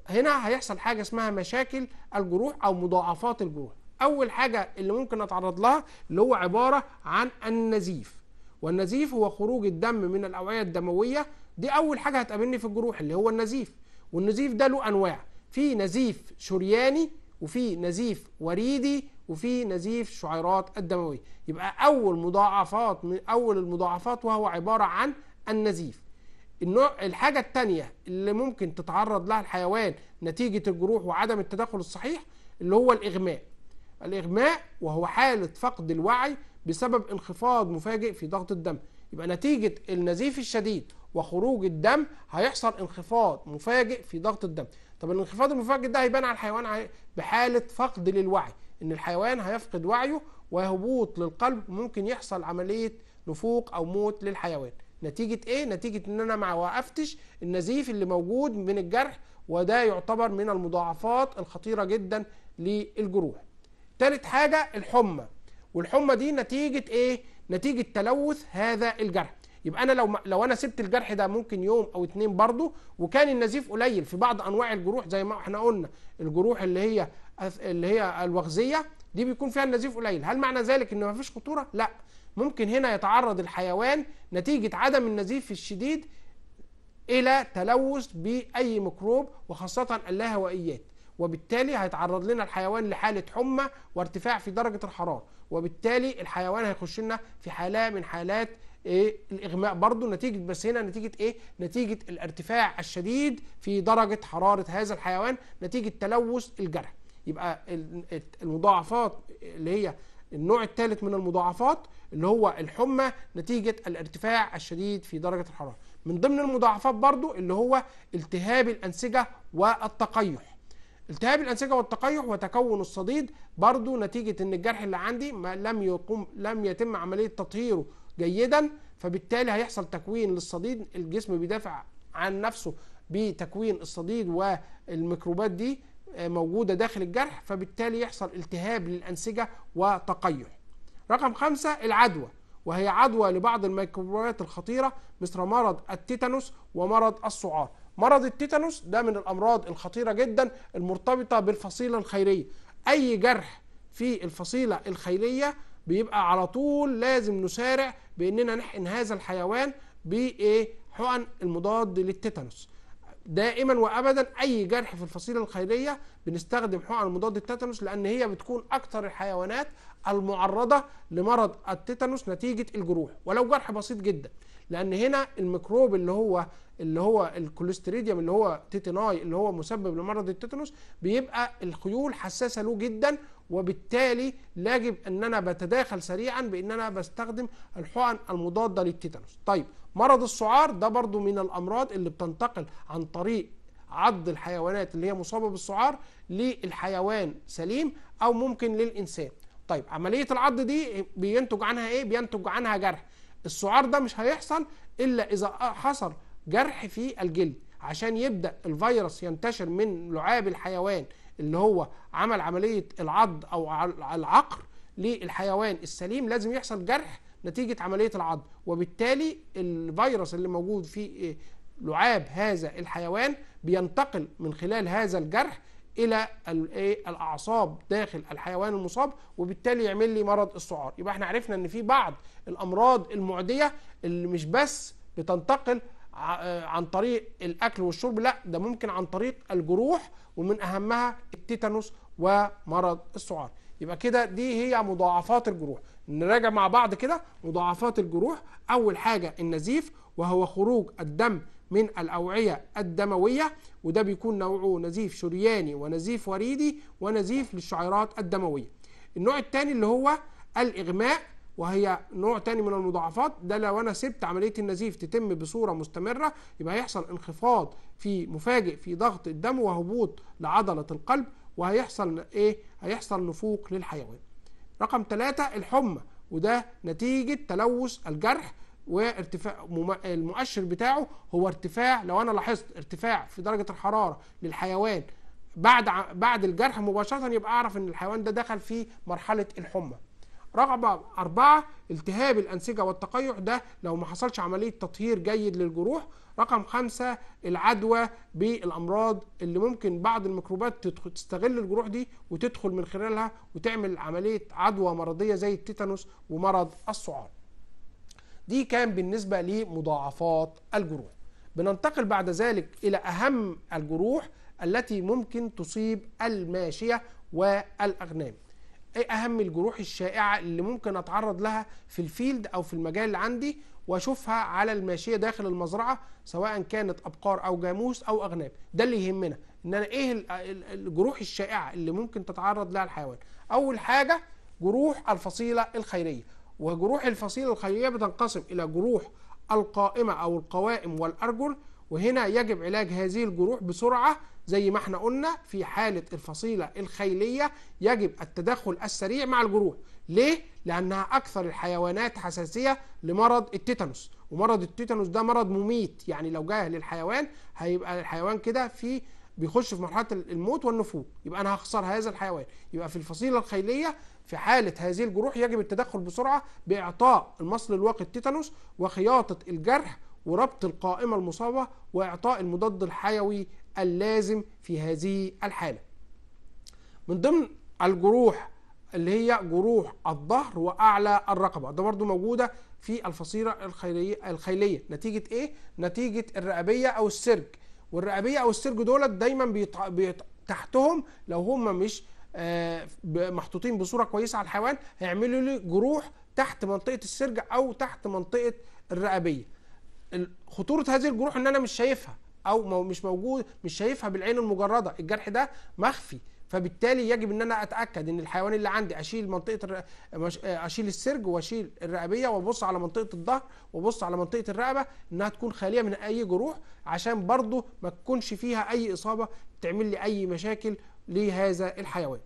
هنا هيحصل حاجه اسمها مشاكل الجروح او مضاعفات الجروح اول حاجه اللي ممكن اتعرض لها اللي هو عباره عن النزيف والنزيف هو خروج الدم من الاوعيه الدمويه دي اول حاجه هتقابلني في الجروح اللي هو النزيف والنزيف ده له انواع في نزيف شرياني وفي نزيف وريدي وفي نزيف شعيرات الدمويه يبقى اول مضاعفات من اول المضاعفات وهو عباره عن النزيف النوع الحاجه التانية اللي ممكن تتعرض لها الحيوان نتيجه الجروح وعدم التدخل الصحيح اللي هو الاغماء الاغماء وهو حاله فقد الوعي بسبب انخفاض مفاجئ في ضغط الدم يبقى نتيجه النزيف الشديد وخروج الدم هيحصل انخفاض مفاجئ في ضغط الدم طب الانخفاض المفاجئ ده هيبان على الحيوان بحاله فقد للوعي ان الحيوان هيفقد وعيه وهبوط للقلب ممكن يحصل عمليه نفوق او موت للحيوان نتيجة ايه؟ نتيجة ان انا ما وقفتش النزيف اللي موجود من الجرح وده يعتبر من المضاعفات الخطيرة جدا للجروح تالت حاجة الحمى والحمى دي نتيجة ايه؟ نتيجة تلوث هذا الجرح يبقى انا لو لو انا سبت الجرح ده ممكن يوم او اتنين برضه وكان النزيف قليل في بعض انواع الجروح زي ما احنا قلنا الجروح اللي هي اللي هي الوغزيه دي بيكون فيها النزيف قليل هل معنى ذلك ان مفيش خطوره لا ممكن هنا يتعرض الحيوان نتيجة عدم النزيف الشديد إلى تلوث بأي ميكروب وخاصة اللاهوائيات وبالتالي هيتعرض لنا الحيوان لحالة حمى وارتفاع في درجة الحرارة وبالتالي الحيوان هيخش لنا في حالة من حالات إيه الاغماء برضه نتيجه بس هنا نتيجه ايه نتيجه الارتفاع الشديد في درجه حراره هذا الحيوان نتيجه تلوث الجرح يبقى المضاعفات اللي هي النوع الثالث من المضاعفات اللي هو الحمى نتيجه الارتفاع الشديد في درجه الحراره من ضمن المضاعفات برضو اللي هو التهاب الانسجه والتقيح التهاب الانسجه والتقيح وتكون الصديد برضو نتيجه ان الجرح اللي عندي ما لم يقوم لم يتم عمليه تطهيره جيدا فبالتالي هيحصل تكوين للصديد الجسم بيدافع عن نفسه بتكوين الصديد والميكروبات دي آه، موجوده داخل الجرح فبالتالي يحصل التهاب للانسجه وتقيح رقم خمسة العدوى وهي عدوى لبعض الميكروبات الخطيرة مثل مرض التيتانوس ومرض السعار مرض التيتانوس ده من الأمراض الخطيرة جدا المرتبطة بالفصيلة الخيرية أي جرح في الفصيلة الخيرية بيبقى على طول لازم نسارع باننا نحقن هذا الحيوان بايه حقن المضاد للتيتانوس دائما وابدا اي جرح في الفصيله الخيريه بنستخدم حقن مضاد التيتانوس لان هي بتكون اكثر الحيوانات المعرضة لمرض التيتانوس نتيجة الجروح ولو جرح بسيط جدا لأن هنا الميكروب اللي هو اللي هو الكوليستريديوم اللي هو تيتناي اللي هو مسبب لمرض التيتانوس بيبقى الخيول حساسة له جدا وبالتالي يجب ان انا بتداخل سريعا بان انا بستخدم الحقن المضاده للتيتانوس. طيب مرض السعار ده برضو من الامراض اللي بتنتقل عن طريق عض الحيوانات اللي هي مصابه بالسعار للحيوان سليم او ممكن للانسان. طيب عمليه العض دي بينتج عنها ايه بينتج عنها جرح السعار ده مش هيحصل الا اذا حصل جرح في الجلد عشان يبدا الفيروس ينتشر من لعاب الحيوان اللي هو عمل عمليه العض او العقر للحيوان السليم لازم يحصل جرح نتيجه عمليه العض وبالتالي الفيروس اللي موجود في إيه؟ لعاب هذا الحيوان بينتقل من خلال هذا الجرح الى إيه، الاعصاب داخل الحيوان المصاب وبالتالي يعمل لي مرض السعار يبقى احنا عرفنا ان في بعض الامراض المعديه اللي مش بس بتنتقل آه، عن طريق الاكل والشرب لا ده ممكن عن طريق الجروح ومن اهمها التيتانوس ومرض السعار يبقى كده دي هي مضاعفات الجروح نراجع مع بعض كده مضاعفات الجروح اول حاجه النزيف وهو خروج الدم من الأوعية الدموية وده بيكون نوعه نزيف شرياني ونزيف وريدي ونزيف للشعيرات الدموية النوع الثاني اللي هو الإغماء وهي نوع تاني من المضاعفات ده لو انا سبت عمليه النزيف تتم بصوره مستمره يبقى هيحصل انخفاض في مفاجئ في ضغط الدم وهبوط لعضله القلب وهيحصل ايه؟ هيحصل نفوق للحيوان. رقم ثلاثة الحمى وده نتيجه تلوث الجرح وارتفاع المؤشر بتاعه هو ارتفاع لو انا لاحظت ارتفاع في درجه الحراره للحيوان بعد بعد الجرح مباشره يبقى اعرف ان الحيوان ده دخل في مرحله الحمى رقم أربعة التهاب الأنسجة والتقيح ده لو ما حصلش عملية تطهير جيد للجروح رقم خمسة العدوى بالأمراض اللي ممكن بعض الميكروبات تدخل تستغل الجروح دي وتدخل من خلالها وتعمل عملية عدوى مرضية زي التيتانوس ومرض السعار دي كان بالنسبة لمضاعفات الجروح بننتقل بعد ذلك إلى أهم الجروح التي ممكن تصيب الماشية والأغنام ايه اهم الجروح الشائعه اللي ممكن اتعرض لها في الفيلد او في المجال اللي عندي واشوفها على الماشيه داخل المزرعه سواء كانت ابقار او جاموس او اغنام ده اللي يهمنا ان انا ايه الجروح الشائعه اللي ممكن تتعرض لها الحيوان اول حاجه جروح الفصيله الخيريه وجروح الفصيلة الخلية بتنقسم إلى جروح القائمة أو القوائم والأرجل وهنا يجب علاج هذه الجروح بسرعة زي ما احنا قلنا في حالة الفصيلة الخيلية يجب التدخل السريع مع الجروح ليه؟ لأنها أكثر الحيوانات حساسية لمرض التيتانوس ومرض التيتانوس ده مرض مميت يعني لو جاه للحيوان هيبقى الحيوان كده في بيخش في مرحله الموت والنفوذ يبقى انا هخسر هذا الحيوان يبقى في الفصيله الخيليه في حالة هذه الجروح يجب التدخل بسرعة بإعطاء المصل الواقي التيتانوس وخياطة الجرح وربط القائمة المصابة وإعطاء المضاد الحيوي اللازم في هذه الحالة من ضمن الجروح اللي هي جروح الظهر وأعلى الرقبة ده برضو موجودة في الفصيلة الخيلية, الخيلية. نتيجة إيه؟ نتيجة الرقبية أو السرج والرقبية أو السرج دولت دايما بيط... بيط... تحتهم لو هم مش آه، محطوطين بصوره كويسه على الحيوان هيعملوا لي جروح تحت منطقه السرج او تحت منطقه الرقبيه خطوره هذه الجروح ان انا مش شايفها او مش موجود مش شايفها بالعين المجرده الجرح ده مخفي فبالتالي يجب ان انا اتاكد ان الحيوان اللي عندي اشيل منطقه آه، اشيل السرج واشيل الرقبيه وابص على منطقه الظهر وابص على منطقه الرقبه انها تكون خاليه من اي جروح عشان برضه ما تكونش فيها اي اصابه تعمل لي اي مشاكل لهذا الحيوان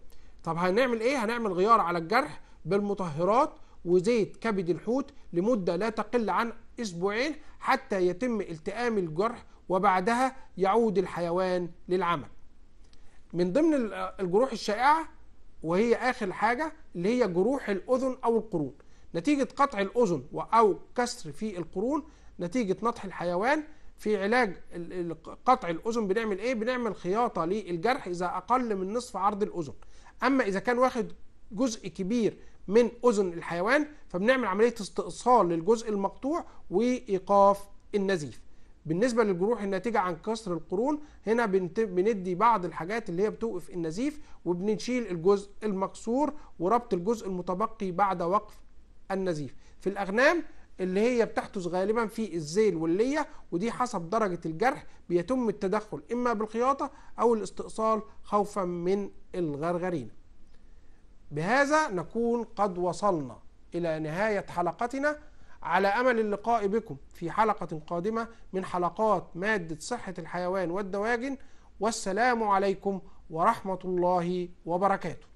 طب هنعمل ايه هنعمل غيار على الجرح بالمطهرات وزيت كبد الحوت لمدة لا تقل عن أسبوعين حتى يتم التئام الجرح وبعدها يعود الحيوان للعمل من ضمن الجروح الشائعة وهي آخر حاجة اللي هي جروح الأذن أو القرون نتيجة قطع الأذن أو كسر في القرون نتيجة نطح الحيوان في علاج قطع الاذن بنعمل ايه بنعمل خياطه للجرح اذا اقل من نصف عرض الاذن اما اذا كان واخد جزء كبير من اذن الحيوان فبنعمل عمليه استئصال للجزء المقطوع وايقاف النزيف بالنسبه للجروح الناتجه عن كسر القرون هنا بندي بعض الحاجات اللي هي بتوقف النزيف وبنشيل الجزء المكسور وربط الجزء المتبقي بعد وقف النزيف في الاغنام اللي هي بتحدث غالبا في الزيل واللية ودي حسب درجة الجرح بيتم التدخل إما بالخياطة أو الاستئصال خوفا من الغرغرينة بهذا نكون قد وصلنا إلى نهاية حلقتنا على أمل اللقاء بكم في حلقة قادمة من حلقات مادة صحة الحيوان والدواجن والسلام عليكم ورحمة الله وبركاته